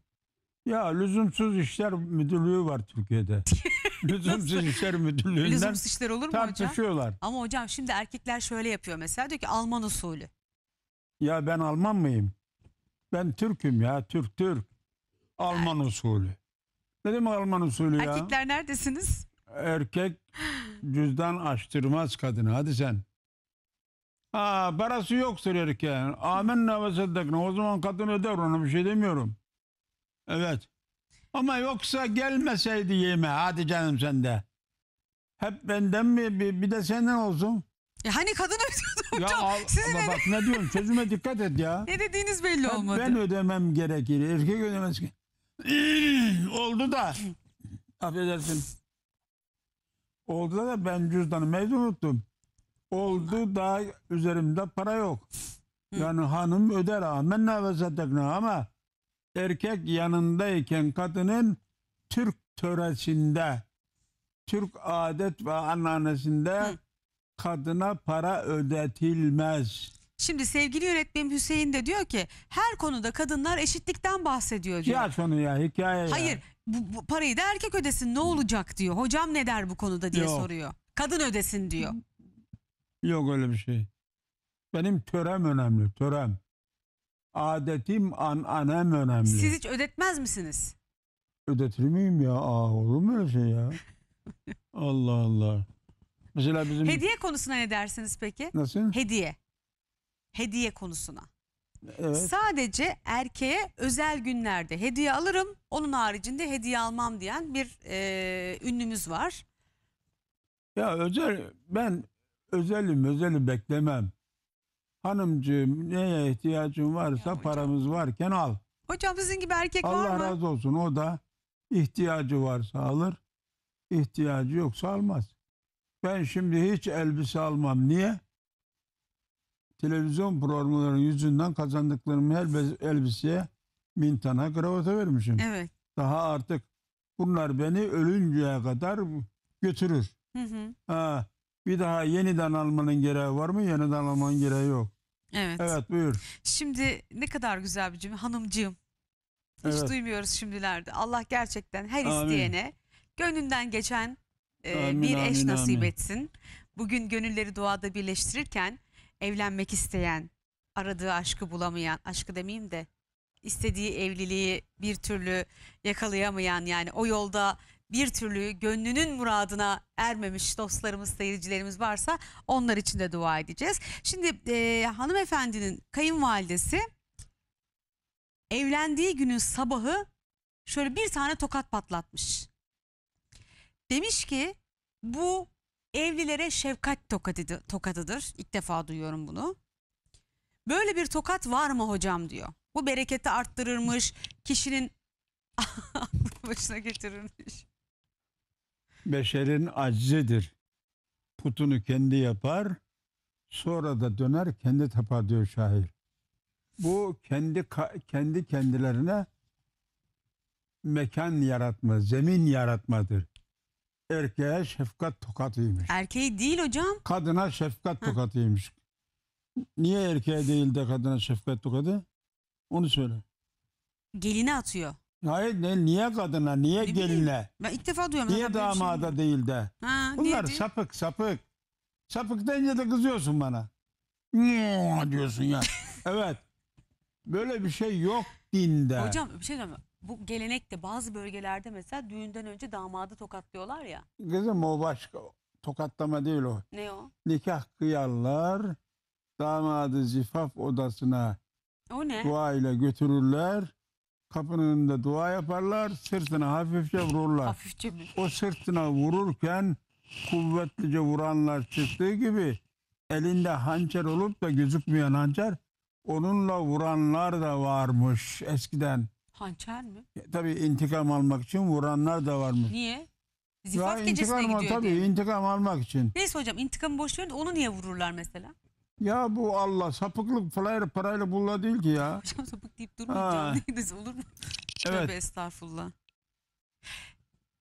Ya lüzumsuz işler müdürlüğü var Türkiye'de. (laughs) lüzumsuz işler müdürlüğünden lüzumsuz işler olur mu tartışıyorlar. Hocam? Ama hocam şimdi erkekler şöyle yapıyor mesela diyor ki Alman usulü. Ya ben Alman mıyım? Ben Türk'üm ya Türk Türk. Alman usulü. Dedim Alman usulü ya. Erkekler neredesiniz? Erkek (gasps) cüzdan açtırmaz kadını. Hadi sen. Ha parası yoktur erkeğin. Amenna ve seddekna. O zaman kadın öder ona bir şey demiyorum. Evet. Ama yoksa gelmeseydi yeme. Hadi canım sen de. Hep benden mi bir, bir de senden olsun. Ya hani kadın (laughs) ödüyordu hocam. Ya Sizin ama bak ne diyorum sözüme dikkat et ya. Ne dediğiniz belli ben, olmadı. Ben ödemem gerekir. Erkek ödemez ki. Oldu da. Affedersin. Oldu da ben cüzdanı evde unuttum. Oldu da üzerimde para yok. Yani Hı. hanım öder amenna ve sadakna ama erkek yanındayken kadının Türk töresinde, Türk adet ve anneannesinde Hı kadına para ödetilmez. Şimdi sevgili yönetmenim Hüseyin de diyor ki her konuda kadınlar eşitlikten bahsediyor diyor. Ya sonu ya hikaye ya. Hayır bu, bu parayı da erkek ödesin ne olacak diyor. Hocam ne der bu konuda diye Yok. soruyor. Kadın ödesin diyor. Yok öyle bir şey. Benim törem önemli törem. Adetim anem önemli. Siz hiç ödetmez misiniz? Ödetir miyim ya? Aa, olur mu öyle şey ya? (laughs) Allah Allah. Mesela bizim Hediye konusuna ne dersiniz peki? nasıl? Hediye. Hediye konusuna. Evet. Sadece erkeğe özel günlerde hediye alırım, onun haricinde hediye almam diyen bir e, ünlümüz var. Ya özel ben özelim özeli beklemem. Hanımcığım neye ihtiyacın varsa paramız varken al. Hocam sizin gibi erkek var mı? Allah razı olsun o da ihtiyacı varsa alır. ihtiyacı yoksa almaz. Ben şimdi hiç elbise almam. Niye? Televizyon programlarının yüzünden kazandıklarımı her elbiseye bin kravata vermişim. Evet. Daha artık bunlar beni ölünceye kadar götürür. Hı hı. Ha, bir daha yeniden almanın gereği var mı? Yeniden almanın gereği yok. Evet. Evet buyur. Şimdi ne kadar güzel bir cümle hanımcığım. Hiç Evet. duymuyoruz şimdilerde. Allah gerçekten her Amin. gönlünden geçen e, amin, bir eş amin, nasip amin. etsin. Bugün gönülleri duada birleştirirken evlenmek isteyen, aradığı aşkı bulamayan, aşkı demeyeyim de istediği evliliği bir türlü yakalayamayan yani o yolda bir türlü gönlünün muradına ermemiş dostlarımız, seyircilerimiz varsa onlar için de dua edeceğiz. Şimdi e, hanımefendinin kayınvalidesi evlendiği günün sabahı şöyle bir tane tokat patlatmış. Demiş ki bu evlilere şefkat tokatıdır. tokatıdır. İlk defa duyuyorum bunu. Böyle bir tokat var mı hocam diyor. Bu bereketi arttırırmış, kişinin (laughs) başına getirirmiş. Beşerin aczidir. Putunu kendi yapar, sonra da döner kendi tapar diyor şair. Bu kendi kendi kendilerine mekan yaratma, zemin yaratmadır erkeğe şefkat tokatıymış. Erkeği değil hocam. Kadına şefkat tokatıymış. Niye erkeğe değil de kadına şefkat tokadı? Onu söyle. Geline atıyor. Hayır ne, niye kadına, niye Ne bileyim. geline, Ben ilk defa duyuyorum. niye zaten böyle şey. damada değil de? Ha, Bunlar neydi? sapık sapık. Sapık deyince de kızıyorsun bana. Mua diyorsun ya. (laughs) evet. Böyle bir şey yok dinde. Hocam bir şey diyeceğim bu gelenek de bazı bölgelerde mesela düğünden önce damadı tokatlıyorlar ya. Kızım o başka tokatlama değil o. Ne o? Nikah kıyarlar, damadı zifaf odasına O ne? dua ile götürürler. Kapının önünde dua yaparlar, sırtına hafifçe vururlar. Hafifçe mi? O sırtına vururken kuvvetlice vuranlar çıktığı gibi elinde hançer olup da gözükmeyen hançer onunla vuranlar da varmış eskiden. Hançer mi? E, tabii intikam almak için vuranlar da var mı? Niye? Zifaf gecesine intikam, gidiyor tabii, diye. intikam almak için. Neyse hocam intikamı boş verin onu niye vururlar mesela? Ya bu Allah sapıklık parayla parayla bulla değil ki ya. (laughs) Hocam sapık deyip durmayacaksınız olur mu? (laughs) Evet. Tövbe estağfurullah.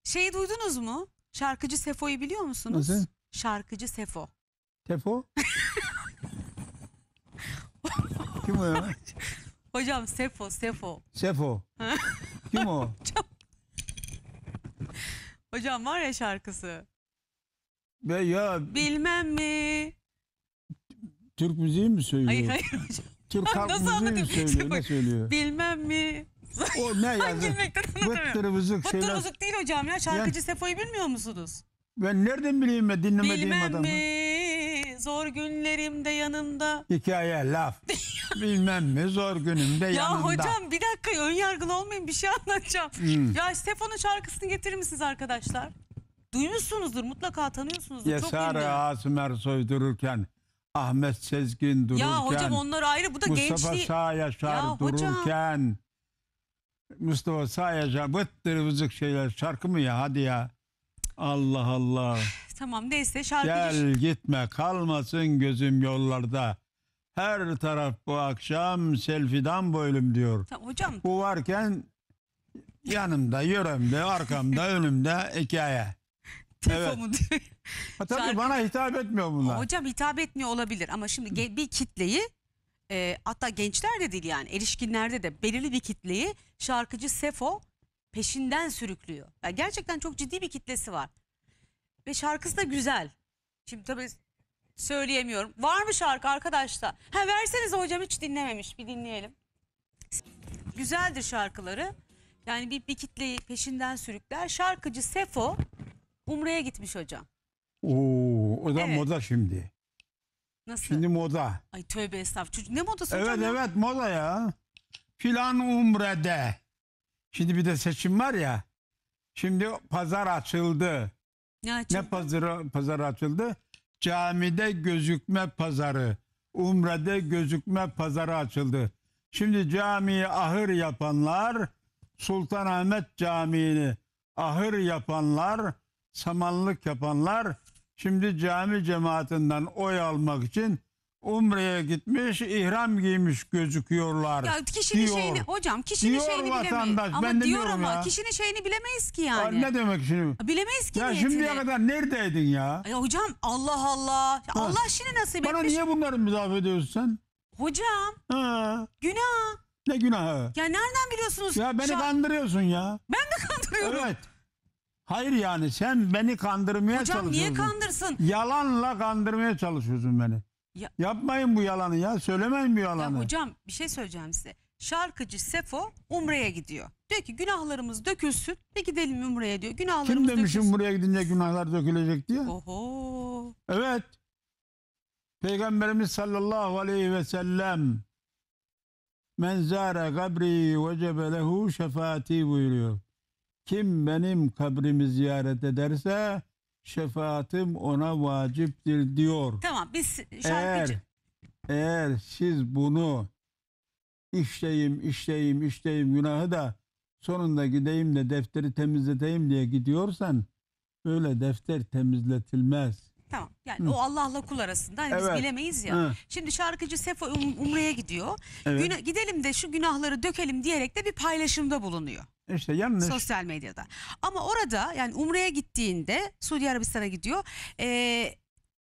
Şeyi duydunuz mu? Şarkıcı Sefo'yu biliyor musunuz? Nasıl? Şarkıcı Sefo. Sefo. (laughs) Kim o ya? Hocam Sefo, Sefo. Sefo. Kim o? (laughs) Hocam var ya şarkısı. Be ya Bilmem mi? Türk müziği mi söylüyor? Hayır hayır hocam. Türk halk Nasıl müziği mi söylüyor? Ne söylüyor? Bilmem mi? O ne yazık? Bilmekten anlatamıyorum. Bıttırı vızık Bıttır şeyler. değil hocam ya. Şarkıcı Sefo'yu bilmiyor musunuz? Ben nereden bileyim ya dinlemediğim Bilmem adamı? mi? zor günlerimde yanımda. Hikaye laf. (laughs) Bilmem mi zor günümde ya yanımda. Ya hocam bir dakika ön yargılı olmayın bir şey anlatacağım. Hmm. Ya Stefan'ın şarkısını getirir misiniz arkadaşlar? Duymuşsunuzdur mutlaka tanıyorsunuzdur. Yesar Asım Ersoy dururken Ahmet Sezgin dururken. Ya hocam onlar ayrı bu da Mustafa gençliği. Mustafa Sağ Yaşar ya dururken. Hocam. Mustafa Sağ Yaşar vıttır vızık şeyler şarkı mı ya hadi ya. Allah Allah. Tamam neyse şarkı Gel gitme kalmasın gözüm yollarda. Her taraf bu akşam selfie'den boylum diyor. Tamam, hocam. Bu varken yanımda, yöremde, arkamda, (laughs) önümde hikaye. Telefonu evet. diyor. tabii bana hitap etmiyor bunlar. Hocam hitap etmiyor olabilir ama şimdi bir kitleyi e, hatta gençler de değil yani erişkinlerde de belirli bir kitleyi şarkıcı Sefo peşinden sürüklüyor. Yani gerçekten çok ciddi bir kitlesi var. Ve şarkısı da güzel. Şimdi tabii söyleyemiyorum. Var mı şarkı arkadaşlar? Ha verseniz hocam hiç dinlememiş. Bir dinleyelim. Güzeldir şarkıları. Yani bir, bir kitleyi peşinden sürükler. Şarkıcı Sefo Umre'ye gitmiş hocam. Oo, o da Evet. moda şimdi. Nasıl? Şimdi moda. Ay tövbe estağfurullah. Çocuk- Ne modası Evet hocam? ya? evet moda ya. Filan umrede. Şimdi bir de seçim var ya. Şimdi pazar açıldı. Ne, açıldı? ne pazara, pazar açıldı? Camide gözükme pazarı, umrede gözükme pazarı açıldı. Şimdi camiyi ahır yapanlar, Sultanahmet Camii'ni ahır yapanlar, samanlık yapanlar şimdi cami cemaatinden oy almak için Umre'ye gitmiş, ihram giymiş gözüküyorlar. Ya kişinin diyor. şeyini hocam, kişinin diyor şeyini bilemeyiz. Ama ben diyor ama ya. kişinin şeyini bilemeyiz ki yani. Ya ne demek şimdi? Bilemeyiz ki Ya niyetini. şimdiye kadar neredeydin ya? ya hocam Allah Allah. Ha. Allah şimdi nasip Bana etmiş. niye bunları müdafaa ediyorsun sen? Hocam. Ha. Günah. Ne günahı? Ya nereden biliyorsunuz? Ya beni Şu kandırıyorsun ya. Ben de kandırıyorum? Evet. Hayır yani sen beni kandırmaya Hocam çalışıyorsun. Hocam niye kandırsın? Yalanla kandırmaya çalışıyorsun beni. Ya, Yapmayın bu yalanı ya. Söylemeyin bu yalanı. ya hocam bir şey söyleyeceğim size. Şarkıcı Sefo Umre'ye gidiyor. Diyor ki günahlarımız dökülsün ve gidelim Umre'ye diyor. Kim Günahlarımız demişim dökülsün. buraya gidince günahlar dökülecek diye? Oho. Evet. Peygamberimiz sallallahu aleyhi ve sellem Men zâre kabri vecebe lehu şefaati buyuruyor. Kim benim kabrimi ziyaret ederse şefaatim ona vaciptir diyor. Tamam biz şarkıcı. Eğer, eğer siz bunu işleyim, işleyim, işleyim günahı da sonunda gideyim de defteri temizleteyim diye gidiyorsan öyle defter temizletilmez. Tamam. Yani o Allah'la kul arasında hani Evet. biz bilemeyiz ya. Hı. Şimdi şarkıcı Sefo Um- Umre'ye gidiyor. Evet. Güne- gidelim de şu günahları dökelim diyerek de bir paylaşımda bulunuyor İşte yanlış. sosyal medyada. Ama orada yani Umre'ye gittiğinde Suudi Arabistan'a gidiyor. Ee,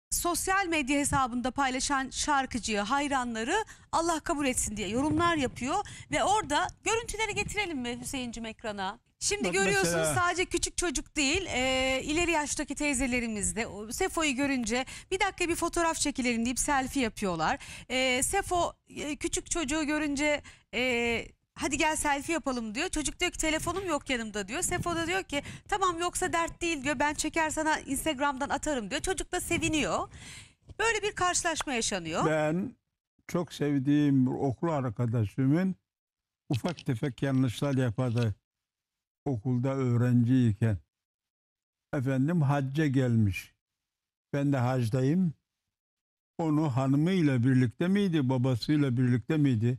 sosyal medya hesabında paylaşan şarkıcıyı, hayranları Allah kabul etsin diye yorumlar yapıyor. Ve orada görüntüleri getirelim mi Hüseyin'cim ekrana? Şimdi Bak görüyorsunuz mesela- sadece küçük çocuk değil e, ileri yaştaki teyzelerimiz de Sefo'yu görünce bir dakika bir fotoğraf çekilelim deyip selfie yapıyorlar. E, Sefo e, küçük çocuğu görünce e, hadi gel selfie yapalım diyor. Çocuk diyor ki telefonum yok yanımda diyor. Sefo da diyor ki tamam yoksa dert değil diyor ben çeker sana Instagram'dan atarım diyor. Çocuk da seviniyor. Böyle bir karşılaşma yaşanıyor. Ben çok sevdiğim bir okul arkadaşımın ufak tefek yanlışlar yapardı okulda öğrenciyken efendim hacca gelmiş. Ben de hacdayım. Onu hanımıyla birlikte miydi, babasıyla birlikte miydi?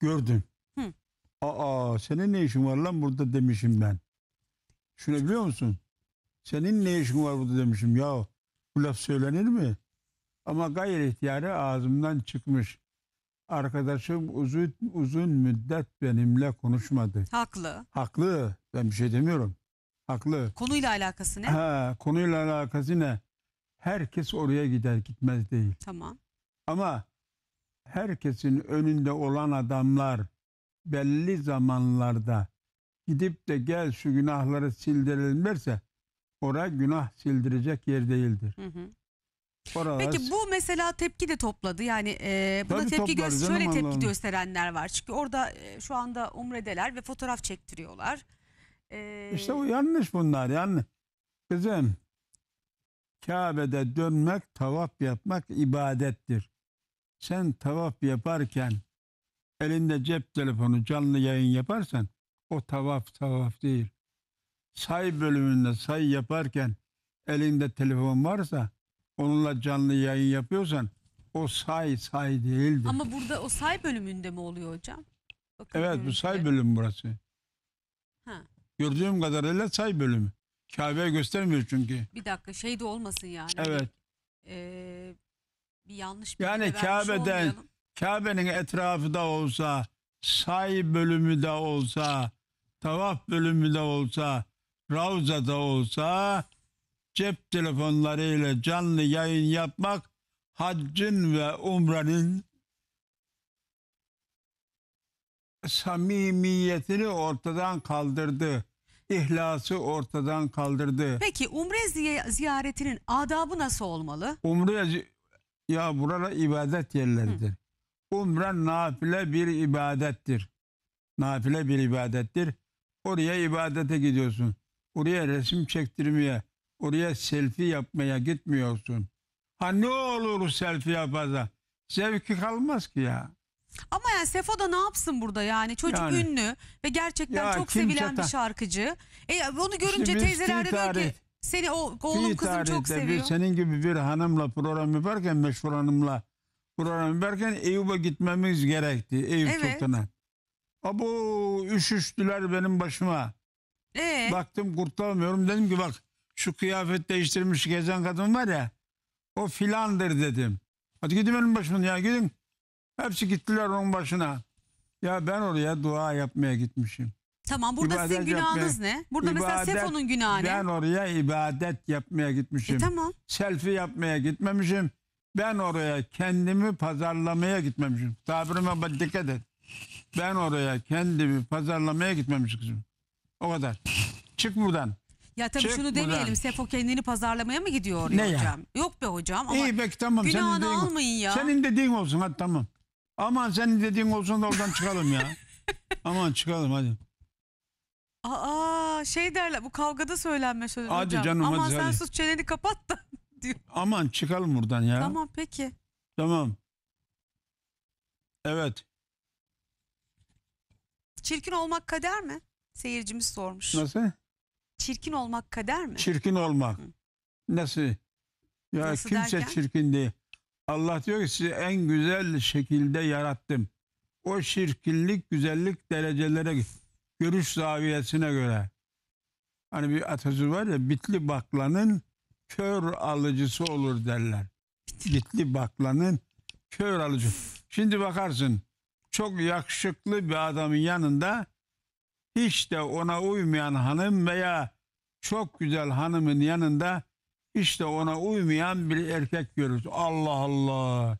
Gördüm. Hı. Aa senin ne işin var lan burada demişim ben. Şunu biliyor musun? Senin ne işin var burada demişim. Ya bu laf söylenir mi? Ama gayret ihtiyarı ağzımdan çıkmış. Arkadaşım uzun uzun müddet benimle konuşmadı. Haklı. Haklı. Ben bir şey demiyorum. Haklı. Konuyla alakası ne? Ha, konuyla alakası ne? Herkes oraya gider gitmez değil. Tamam. Ama herkesin önünde olan adamlar belli zamanlarda gidip de gel şu günahları sildirilirse oraya günah sildirecek yer değildir. Hı hı. Paralar. Peki bu mesela tepki de topladı. Yani e, buna Tabii tepki toplar gö- şöyle tepki Allah'ım. gösterenler var. Çünkü orada e, şu anda umredeler ve fotoğraf çektiriyorlar. E, İşte bu yanlış bunlar yani Kızım Kabe'de dönmek, tavaf yapmak ibadettir. Sen tavaf yaparken elinde cep telefonu canlı yayın yaparsan o tavaf tavaf değil. Say bölümünde say yaparken elinde telefon varsa onunla canlı yayın yapıyorsan o say say değildir. Ama burada o say bölümünde mi oluyor hocam? Bakın evet bu say bölüm burası. Ha. Gördüğüm kadarıyla say bölümü. Kabe'ye göstermiyor çünkü. Bir dakika şey de olmasın yani. Evet. Ee, bir yanlış bir Yani Kabe'den Kabe'nin etrafı da olsa, say bölümü de olsa, tavaf bölümü de olsa, Ravza da olsa cep telefonları ile canlı yayın yapmak haccın ve umranın samimiyetini ortadan kaldırdı. İhlası ortadan kaldırdı. Peki umre ziyaretinin adabı nasıl olmalı? Umre ya burada ibadet yerleridir. Umre nafile bir ibadettir. Nafile bir ibadettir. Oraya ibadete gidiyorsun. Oraya resim çektirmeye, Oraya selfie yapmaya gitmiyorsun. Ha ne olur selfie yapasa. Zevki kalmaz ki ya. Ama yani Sefo da ne yapsın burada yani çocuk Yani. ünlü ve gerçekten Ya çok sevilen çatar? bir şarkıcı. E onu görünce İşte biz teyzeler de diyor seni o oğlum kızım çok tarihte bir seviyor. senin gibi bir hanımla program yaparken meşhur hanımla program yaparken Eyüp'e gitmemiz gerekti. Eyüp Evet. Sultan'a. Abo üşüştüler benim başıma. E, Baktım kurtulamıyorum. Dedim ki bak şu kıyafet değiştirmiş gezen kadın var ya o filandır dedim. Hadi gidin benim başımdan ya gidin. Hepsi gittiler onun başına. Ya ben oraya dua yapmaya gitmişim. Tamam burada ibadet sizin günahınız yapmaya, ne? Burada ibadet, mesela Sefo'nun günahı ne? Ben oraya ibadet yapmaya gitmişim. E, tamam. Selfie yapmaya gitmemişim. Ben oraya kendimi pazarlamaya gitmemişim. Tabirime dikkat et. Ben oraya kendimi pazarlamaya gitmemişim kızım. O kadar. Çık buradan. Ya tabii Çık şunu demeyelim. Sefo kendini pazarlamaya mı gidiyor oraya Ne ya? hocam? Yok be hocam ama İyi peki tamam. senin günahını dediğin, almayın ya. Senin dediğin olsun hadi tamam. Aman senin dediğin olsun da oradan çıkalım ya. (laughs) Aman çıkalım hadi. Aa şey derler bu kavgada söylenme sözü Hadi hocam. canım, Aman hadi, sen hadi. sus çeneni kapat da. (laughs) Aman çıkalım buradan ya. Tamam peki. Tamam. Evet. Çirkin olmak kader mi? Seyircimiz sormuş. Nasıl? Çirkin olmak kader mi? Çirkin olmak. Hı. Nasıl? Ya Nasıl kimse derken? çirkin değil. Allah diyor ki sizi en güzel şekilde yarattım. O çirkinlik, güzellik derecelere, görüş zaviyesine göre. Hani bir atasözü var ya, bitli baklanın kör alıcısı olur derler. Bitli baklanın kör alıcısı. Şimdi bakarsın, çok yakışıklı bir adamın yanında hiç de ona uymayan hanım veya çok güzel hanımın yanında hiç de ona uymayan bir erkek görürüz. Allah Allah.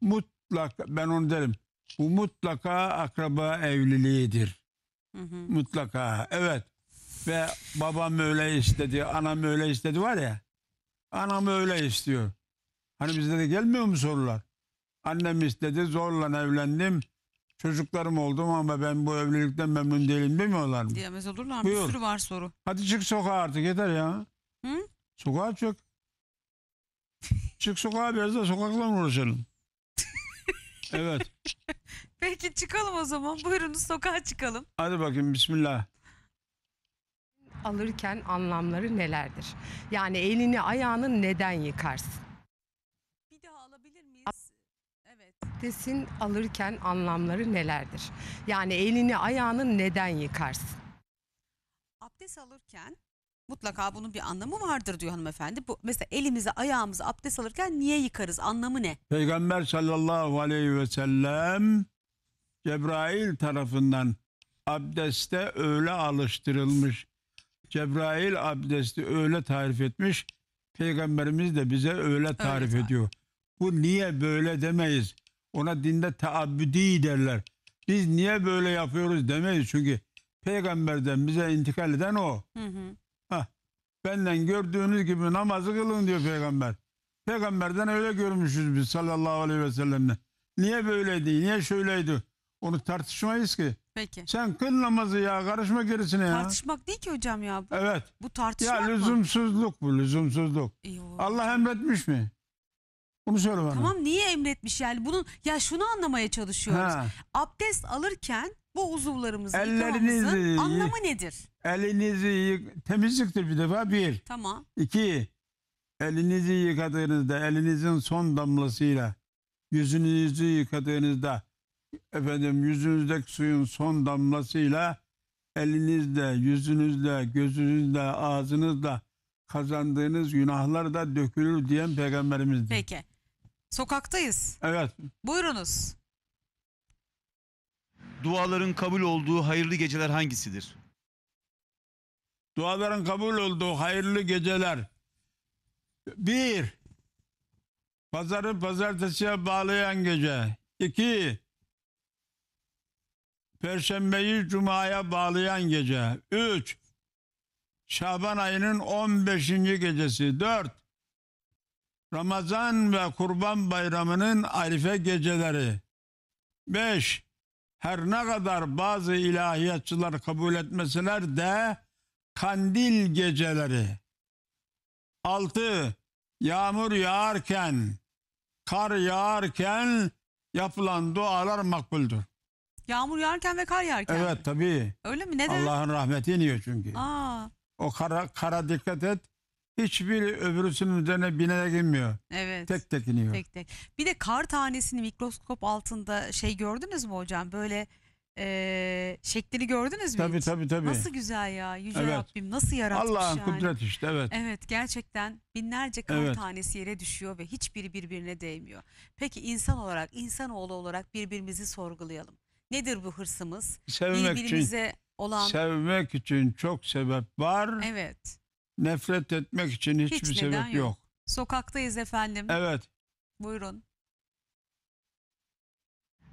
mutlak ben onu derim. Bu mutlaka akraba evliliğidir. Hı hı. Mutlaka. Evet. Ve babam öyle istedi, anam öyle istedi var ya. Anam öyle istiyor. Hani bizde de gelmiyor mu sorular? Annem istedi, zorla evlendim. Çocuklarım oldu ama ben bu evlilikten memnun değilim demiyorlar mı? Diyemez olurlar. mı? Buyur. Bir sürü var soru. Hadi çık sokağa artık yeter ya. Hı? Sokağa çık. (laughs) çık sokağa biraz da sokakla uğraşalım? (laughs) evet. Peki çıkalım o zaman. Buyurunuz sokağa çıkalım. Hadi bakayım bismillah alırken anlamları nelerdir? Yani elini ayağını neden yıkarsın? abdestin alırken anlamları nelerdir? Yani elini ayağını neden yıkarsın? Abdest alırken mutlaka bunun bir anlamı vardır diyor hanımefendi. Bu, mesela elimizi ayağımızı abdest alırken niye yıkarız anlamı ne? Peygamber sallallahu aleyhi ve sellem Cebrail tarafından abdeste öyle alıştırılmış. Cebrail abdesti öyle tarif etmiş. Peygamberimiz de bize öyle tarif öyle ediyor. Bu niye böyle demeyiz. Ona dinde taabbüdi derler. Biz niye böyle yapıyoruz demeyiz çünkü peygamberden bize intikal eden o. Hı hı. Heh, benden gördüğünüz gibi namazı kılın diyor peygamber. Peygamberden öyle görmüşüz biz sallallahu aleyhi ve sellemle. Niye böyleydi, niye şöyleydi? Onu tartışmayız ki. Peki. Sen kıl namazı ya karışma gerisine ya. Tartışmak değil ki hocam ya. Bu, Evet. Bu tartışmak Ya mı? lüzumsuzluk bu lüzumsuzluk. İyi, o- Allah emretmiş mi? Bunu söyle bana. Tamam niye emretmiş yani? Bunun ya şunu anlamaya çalışıyoruz. Ha. Abdest alırken bu uzuvlarımızı Ellerinizi yıkamamızın anlamı nedir? Elinizi yık- temizliktir bir defa bir. Tamam. İki, elinizi yıkadığınızda elinizin son damlasıyla yüzünüzü yıkadığınızda efendim yüzünüzdeki suyun son damlasıyla elinizle, yüzünüzle, gözünüzle, ağzınızla kazandığınız günahlar da dökülür diyen peygamberimizdir. Peki. Sokaktayız. Evet. Buyurunuz. Duaların kabul olduğu hayırlı geceler hangisidir? Duaların kabul olduğu hayırlı geceler. Bir, pazarı pazartesiye bağlayan gece. İki, perşembeyi cumaya bağlayan gece. Üç, Şaban ayının 15. gecesi. Dört, Ramazan ve Kurban Bayramı'nın arife geceleri. 5. Her ne kadar bazı ilahiyatçılar kabul etmeseler de kandil geceleri. 6. Yağmur yağarken, kar yağarken yapılan dualar makbuldür. Yağmur yağarken ve kar yağarken. Evet tabii. Öyle mi? Neden? Allah'ın rahmeti iniyor çünkü. Aa. O kara, kara dikkat et. Hiçbir öbürüsünün üzerine binerek inmiyor. Evet. Tek tek iniyor. Tek tek. Bir de kar tanesini mikroskop altında şey gördünüz mü hocam? Böyle e, şeklini gördünüz mü? Tabii hiç? tabii tabii. Nasıl güzel ya Yüce Evet. Rabbim nasıl yaratmış Allah'ın yani. kudret işte evet. Evet gerçekten binlerce kar Evet. tanesi yere düşüyor ve hiçbiri birbirine değmiyor. Peki insan olarak, insanoğlu olarak birbirimizi sorgulayalım. Nedir bu hırsımız? Sevmek için, olan... sevmek için çok sebep var. Evet nefret etmek için hiçbir Hiç sebep yok. yok. Sokaktayız efendim. Evet. Buyurun.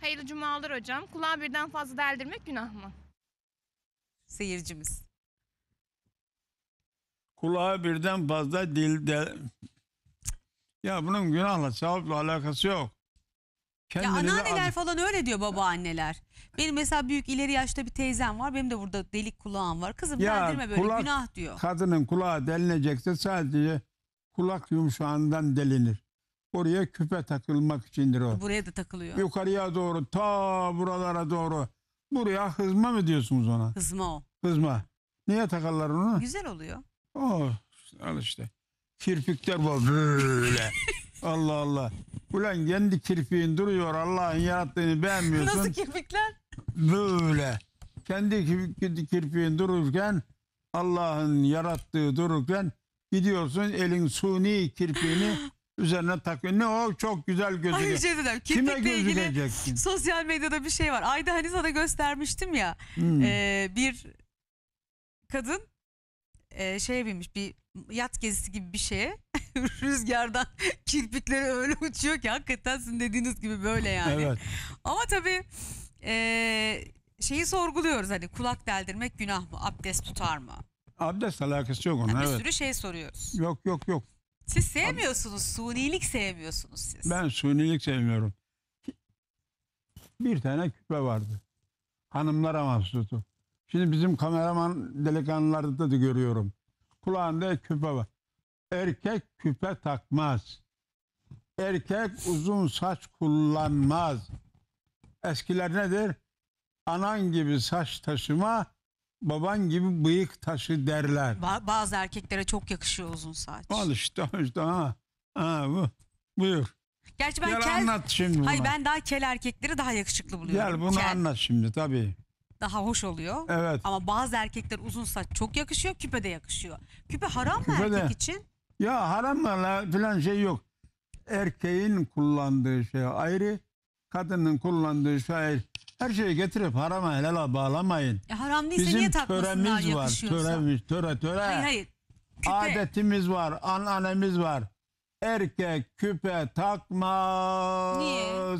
Hayırlı cumalar hocam. Kulağa birden fazla deldirmek günah mı? Seyircimiz. Kulağa birden fazla dil de... Ya bunun günahla, sevapla alakası yok. Ya Kendileri anneanneler ad- falan öyle diyor babaanneler. Benim mesela büyük ileri yaşta bir teyzem var. Benim de burada delik kulağım var. Kızım deldirme böyle kulak- günah diyor. Kadının kulağı delinecekse sadece kulak yumuşağından delinir. Oraya küpe takılmak içindir o. Buraya da takılıyor. Yukarıya doğru ta buralara doğru. Buraya hızma mı diyorsunuz ona? Hızma o. Hızma. Niye takarlar onu? Güzel oluyor. Oh, al işte. Kirpikler var böyle. (laughs) Allah Allah. Ulan kendi kirpiğin duruyor Allah'ın yarattığını beğenmiyorsun. Nasıl kirpikler? Böyle. Kendi kirpiğin dururken Allah'ın yarattığı dururken gidiyorsun elin suni kirpiğini (gasps) üzerine takıyor. Ne o çok güzel gözüküyor. Ay şey dedim, Kime ilgili sosyal medyada bir şey var. Ayda hani sana göstermiştim ya. Hmm. E, bir kadın e, şeye binmiş bir yat gezisi gibi bir şeye (laughs) rüzgardan (laughs) kirpikleri öyle uçuyor ki hakikaten sizin dediğiniz gibi böyle yani. (laughs) Evet. Ama tabii e, şeyi sorguluyoruz hani kulak deldirmek günah mı? Abdest tutar mı? Abdest alakası yok onun. Yani bir sürü şey soruyoruz. Yok yok yok. Siz sevmiyorsunuz. Sunilik sevmiyorsunuz siz. Ben sunilik sevmiyorum. Bir tane küpe vardı. Hanımlara mahsustu. Şimdi bizim kameraman delikanlılarda da görüyorum kulağında küpe var. Erkek küpe takmaz. Erkek uzun saç kullanmaz. Eskiler nedir? Anan gibi saç taşıma, baban gibi bıyık taşı derler. Ba- bazı erkeklere çok yakışıyor uzun saç. Al işte işte ha. Ha bu. Buyur. Gerçi ben Gel kel... anlat şimdi bunu. Hayır ben daha kel erkekleri daha yakışıklı buluyorum. Gel bunu Kel. anlat şimdi tabii daha hoş oluyor. Evet. Ama bazı erkekler uzun saç çok yakışıyor, küpe de yakışıyor. Küpe haram mı Küpe de- erkek için? Ya haram haramlarla filan şey yok. Erkeğin kullandığı şey ayrı, kadının kullandığı şey ayrı. Her şeyi getirip harama helala bağlamayın. E, haram değilse Bizim takmasınlar töremiz var. yakışıyorsa? Töremiz, töre, töre. Hayır hayır. Küpe. Adetimiz var, ananemiz var. Erkek küpe takmaz. Niye?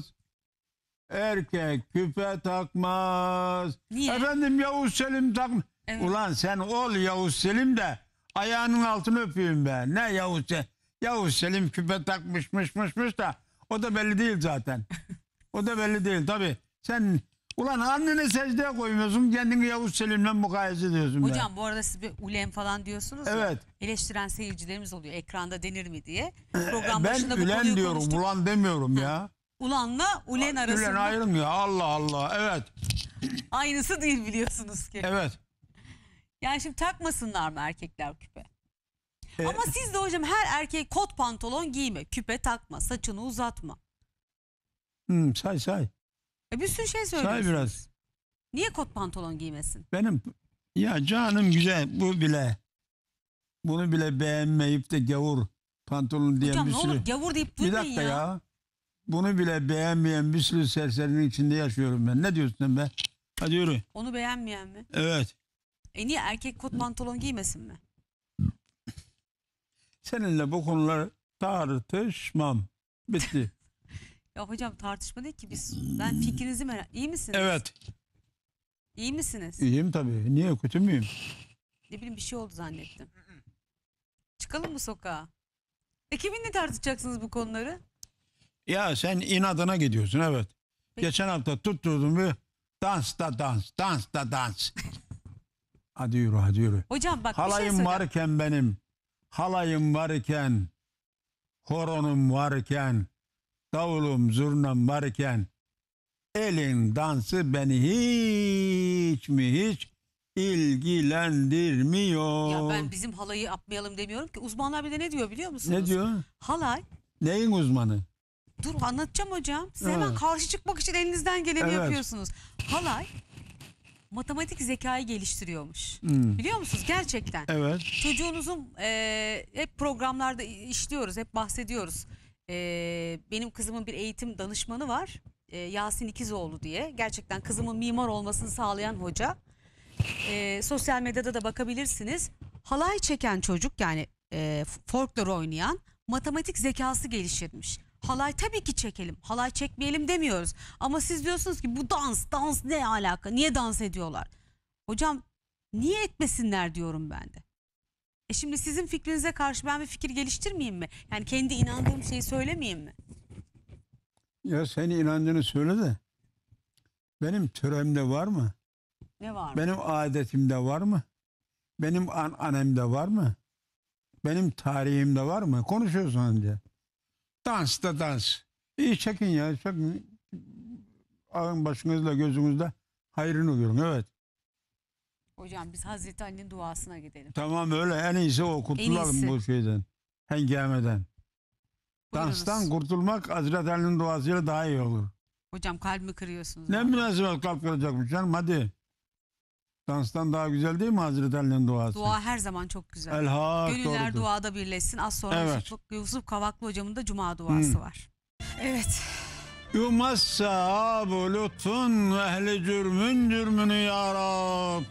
erkek küpe takmaz. Niye? Efendim Yavuz Selim takmaz. Evet. Ulan sen ol Yavuz Selim de ayağının altını öpeyim be. Ne Yavuz Selim? Yavuz Selim küpe takmışmışmışmış da o da belli değil zaten. (laughs) o da belli değil tabi. Sen ulan anneni secdeye koymuyorsun kendini Yavuz Selim'le mukayese ediyorsun. Hocam be. bu arada siz bir ulem falan diyorsunuz evet. ya, eleştiren seyircilerimiz oluyor ekranda denir mi diye. Ee, Program ben başında bu ülen diyorum konuştuk. ulan demiyorum ya. Ulan'la Ulen arasında. Ulen ayrılmıyor. Allah Allah. Evet. Aynısı değil biliyorsunuz ki. Evet. Yani şimdi takmasınlar mı erkekler küpe? Ee, Ama e. siz de hocam her erkeğe kot pantolon giyme, küpe takma, saçını uzatma. Hmm, say say. E bir sürü şey söylüyorsunuz. Say biraz. Niye kot pantolon giymesin? Benim ya canım güzel bu bile. Bunu bile beğenmeyip de gavur pantolon diyen Hocam bir sürü. Hocam ne olur gavur deyip durmayın ya. Bir dakika ya. ya. Bunu bile beğenmeyen bir sürü serserinin içinde yaşıyorum ben. Ne diyorsun sen be? Hadi yürü. Onu beğenmeyen mi? Evet. E niye erkek kot pantolon giymesin mi? Seninle bu konular tartışmam. Bitti. (laughs) Ya hocam tartışma değil ki biz. Ben fikrinizi merak... İyi misiniz? evet. İyi misiniz? İyiyim tabii. Niye kötü müyüm? Ne bileyim bir şey oldu zannettim. Çıkalım mı sokağa? E kiminle tartışacaksınız bu konuları? Ya sen inadına gidiyorsun evet. Peki. Geçen hafta tutturdum bir dans da dans, dans da dans. (laughs) hadi yürü hadi yürü. Hocam bak Halayım bir şey varken benim, halayım varken, horonum varken, davulum zurnam varken elin dansı beni hiç mi hiç ilgilendirmiyor. Ya ben bizim halayı yapmayalım demiyorum ki. Uzmanlar bir de ne diyor biliyor musunuz? Ne diyor? Halay. Neyin uzmanı? Dur anlatacağım hocam. Siz hemen Evet. karşı çıkmak için elinizden geleni Evet. yapıyorsunuz. Halay matematik zekayı geliştiriyormuş. Hmm. Biliyor musunuz gerçekten? Evet. Çocuğunuzun e, hep programlarda işliyoruz, hep bahsediyoruz. E, benim kızımın bir eğitim danışmanı var. E, Yasin İkizoğlu diye. Gerçekten kızımın mimar olmasını sağlayan hoca. E, sosyal medyada da bakabilirsiniz. Halay çeken çocuk yani e, folklor oynayan matematik zekası geliştirmiş. Halay tabii ki çekelim. Halay çekmeyelim demiyoruz. Ama siz diyorsunuz ki bu dans, dans ne alaka? Niye dans ediyorlar? Hocam niye etmesinler diyorum ben de. E şimdi sizin fikrinize karşı ben bir fikir geliştirmeyeyim mi? Yani kendi inandığım şeyi söylemeyeyim mi? Ya seni inandığını söyle de benim töremde var mı? Ne var mı? Benim adetimde var mı? Benim an anemde var mı? Benim tarihimde var mı? Konuşuyorsun önce. Dans da dans. İyi çekin ya. Çekin. Ağın başınızla gözünüzle hayrını görün. Evet. Hocam biz Hazreti Ali'nin duasına gidelim. Tamam öyle. En iyisi o. Kurtulalım iyisi. bu şeyden. Hengameden. Danstan kurtulmak Hazreti Ali'nin duasıyla daha iyi olur. Hocam kalbimi kırıyorsunuz. Ne münasebet kalp kıracakmış canım hadi. Danstan daha güzel değil mi Hazreti Ali'nin duası? Dua her zaman çok güzel. Elha, Gönüller doğrudur. duada birleşsin. Az sonra Evet. Yusuf, Kavaklı hocamın da cuma duası var. Evet. Yumassa abu lütfun ehli cürmün cürmünü ya Rab.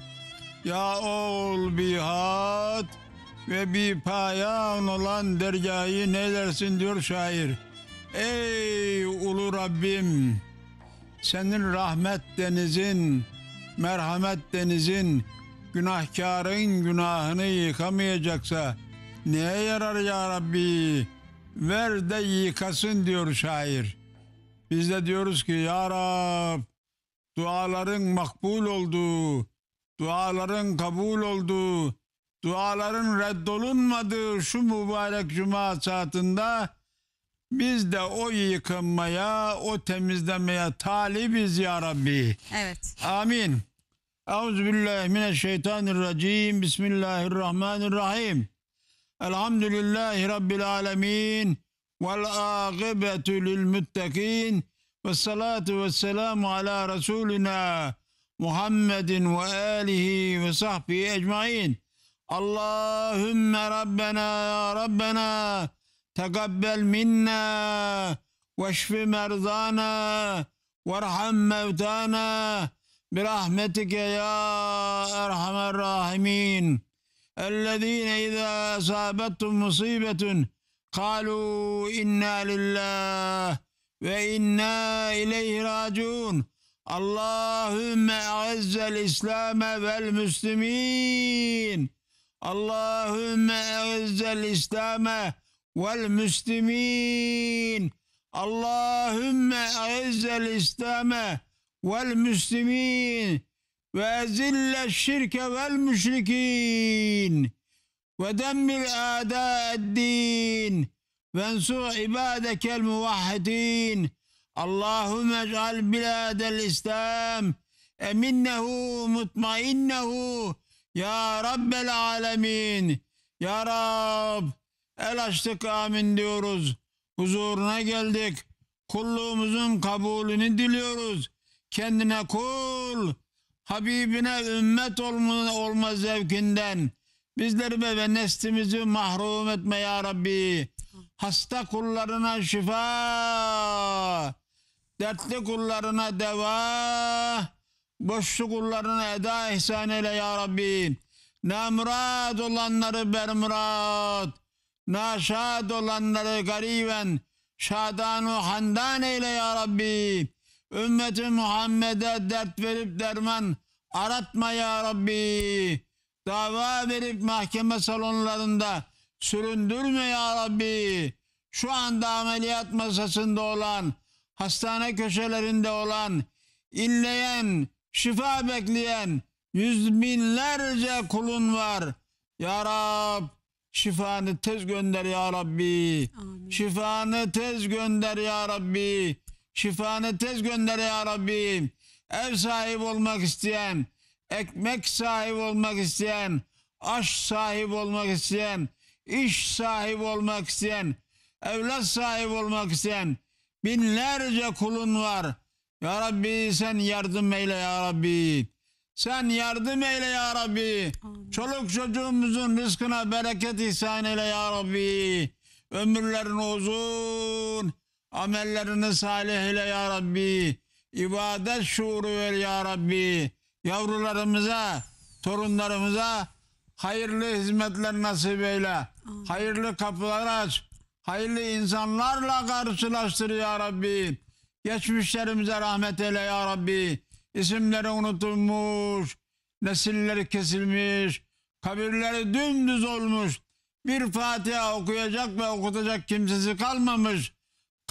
Ya ol bihat ve bir payan olan dergahı ne dersin diyor şair. Ey ulu Rabbim senin rahmet denizin merhamet denizin günahkarın günahını yıkamayacaksa neye yarar ya Rabbi? Ver de yıkasın diyor şair. Biz de diyoruz ki ya Rab duaların makbul oldu, duaların kabul oldu, duaların reddolunmadığı şu mübarek cuma saatinde biz de o yıkınmaya, o temizlemeye talibiz ya Rabbi. Evet. Amin. Euzubillahimineşşeytanirracim. Bismillahirrahmanirrahim. Elhamdülillahi Rabbil alemin. Vel âgıbetu lil müttekin. Ve salatu ve selamu ala Resulina Muhammedin ve alihi ve sahbihi ecmain. Allahümme Rabbena ya Rabbena tekabbel minna ve şfi merdana ve arham mevtana برحمتك يا أرحم الراحمين الذين إذا أصابتهم مصيبة قالوا إنا لله وإنا إليه راجعون اللهم أعز الإسلام والمسلمين اللهم أعز الإسلام والمسلمين اللهم أعز الإسلام والمسلمين vel müslimin ve zille şirke vel müşrikin ve demmir âdâ'd-dîn ve ensur ibâdekel muvahhidîn Allahümme ec'al biladel İslam eminnehu mutmainnehu ya Rabbel alemin ya Rab el açtık amin diyoruz huzuruna geldik kulluğumuzun kabulünü diliyoruz kendine kul, Habibine ümmet olma, olma zevkinden bizleri ve neslimizi mahrum etme ya Rabbi. Hasta kullarına şifa, dertli kullarına deva, boşlu kullarına eda ihsan eyle ya Rabbi. Namurad olanları bermurad, şad olanları gariben, şadan handan eyle ya Rabbi. Ümmeti Muhammed'e dert verip derman aratma ya Rabbi. Dava verip mahkeme salonlarında süründürme ya Rabbi. Şu anda ameliyat masasında olan, hastane köşelerinde olan, inleyen, şifa bekleyen yüz binlerce kulun var. Ya Rab şifanı tez gönder ya Rabbi. Amin. Şifanı tez gönder ya Rabbi. Şifanı tez gönder ya Rabbi, Ev sahibi olmak isteyen, ekmek sahibi olmak isteyen, aş sahibi olmak isteyen, iş sahibi olmak isteyen, evlat sahibi olmak isteyen binlerce kulun var. Ya Rabbi sen yardım eyle ya Rabbi. Sen yardım eyle ya Rabbi. Amin. Çoluk çocuğumuzun rızkına bereket ihsan eyle ya Rabbi. Ömürlerini uzun, Amellerini salih eyle ya Rabbi. İbadet şuuru ver ya Rabbi. Yavrularımıza, torunlarımıza hayırlı hizmetler nasip eyle. Hayırlı kapılar aç. Hayırlı insanlarla karşılaştır ya Rabbi. Geçmişlerimize rahmet eyle ya Rabbi. İsimleri unutulmuş, nesilleri kesilmiş, kabirleri dümdüz olmuş. Bir Fatiha okuyacak ve okutacak kimsesi kalmamış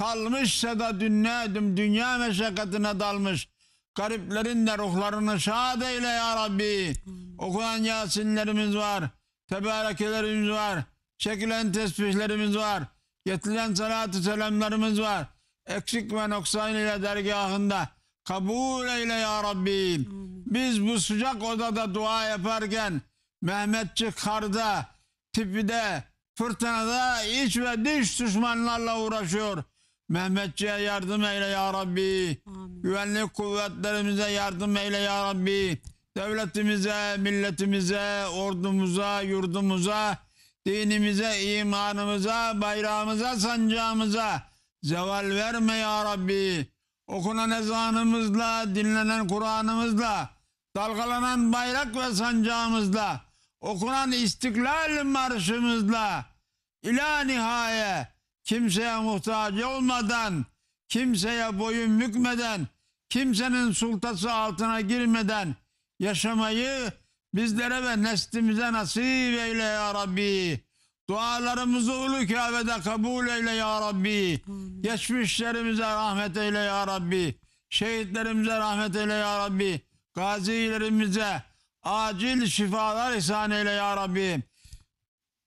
kalmışsa da dünyadım dünya meşakkatine dalmış. Gariplerin de ruhlarını şad eyle ya Rabbi. Okunan Yasinlerimiz var. Tebarekelerimiz var. Çekilen tesbihlerimiz var. yetilen salatü selamlarımız var. Eksik ve noksan ile dergahında kabul eyle ya Rabbi. Biz bu sıcak odada dua yaparken Mehmetçi karda, tipide, fırtınada iç ve dış düşmanlarla uğraşıyor. Mehmetçi'ye yardım eyle ya Rabbi. Amin. Güvenlik kuvvetlerimize yardım eyle ya Rabbi. Devletimize, milletimize, ordumuza, yurdumuza, dinimize, imanımıza, bayrağımıza, sancağımıza zeval verme ya Rabbi. Okunan ezanımızla, dinlenen Kur'an'ımızla, dalgalanan bayrak ve sancağımızla, okunan istiklal marşımızla, ila nihayet kimseye muhtaç olmadan, kimseye boyun bükmeden, kimsenin sultası altına girmeden yaşamayı bizlere ve neslimize nasip eyle ya Rabbi. Dualarımızı ulu kâvede kabul eyle ya Rabbi. Geçmişlerimize rahmet eyle ya Rabbi. Şehitlerimize rahmet eyle ya Rabbi. Gazilerimize acil şifalar ihsan eyle ya Rabbi.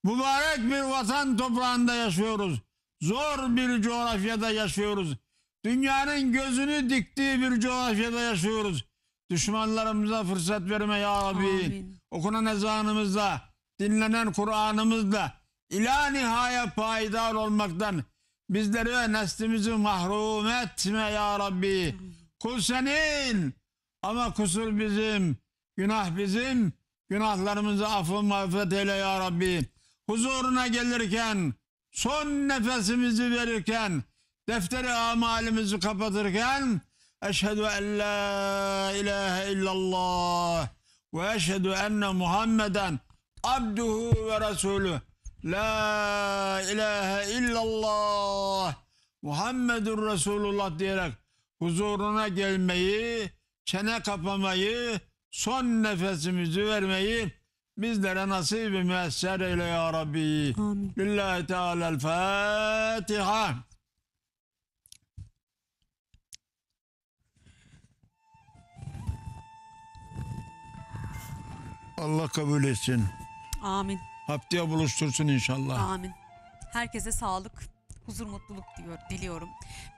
Mübarek bir vatan toprağında yaşıyoruz. Zor bir coğrafyada yaşıyoruz. Dünyanın gözünü diktiği bir coğrafyada yaşıyoruz. Düşmanlarımıza fırsat verme ya Rabbi. Amin. Okunan ezanımızla, dinlenen Kur'an'ımızla ila nihaya payidar olmaktan bizleri ve neslimizi mahrum etme ya Rabbi. Kul senin ama kusur bizim, günah bizim. Günahlarımızı affın mağfiret eyle ya Rabbi. Huzuruna gelirken son nefesimizi verirken, defteri amalimizi kapatırken, Eşhedü en la ilahe illallah ve eşhedü enne Muhammeden abduhu ve resulü. La ilahe illallah Muhammedur Resulullah diyerek huzuruna gelmeyi, çene kapamayı, son nefesimizi vermeyi bizlere nasibi müesser eyle ya Rabbi. Amin. Lillahi Teala'l Fatiha. Allah kabul etsin. Amin. Haftaya buluştursun inşallah. Amin. Herkese sağlık, huzur, mutluluk diyor, diliyorum.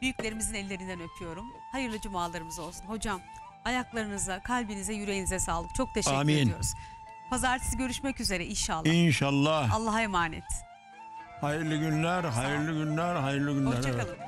Büyüklerimizin ellerinden öpüyorum. Hayırlı cumalarımız olsun. Hocam ayaklarınıza, kalbinize, yüreğinize sağlık. Çok teşekkür Amin. ediyoruz. Pazartesi görüşmek üzere inşallah. İnşallah. Allah'a emanet. Hayırlı günler, hayırlı günler, hayırlı günler. Hoşçakalın. Evet.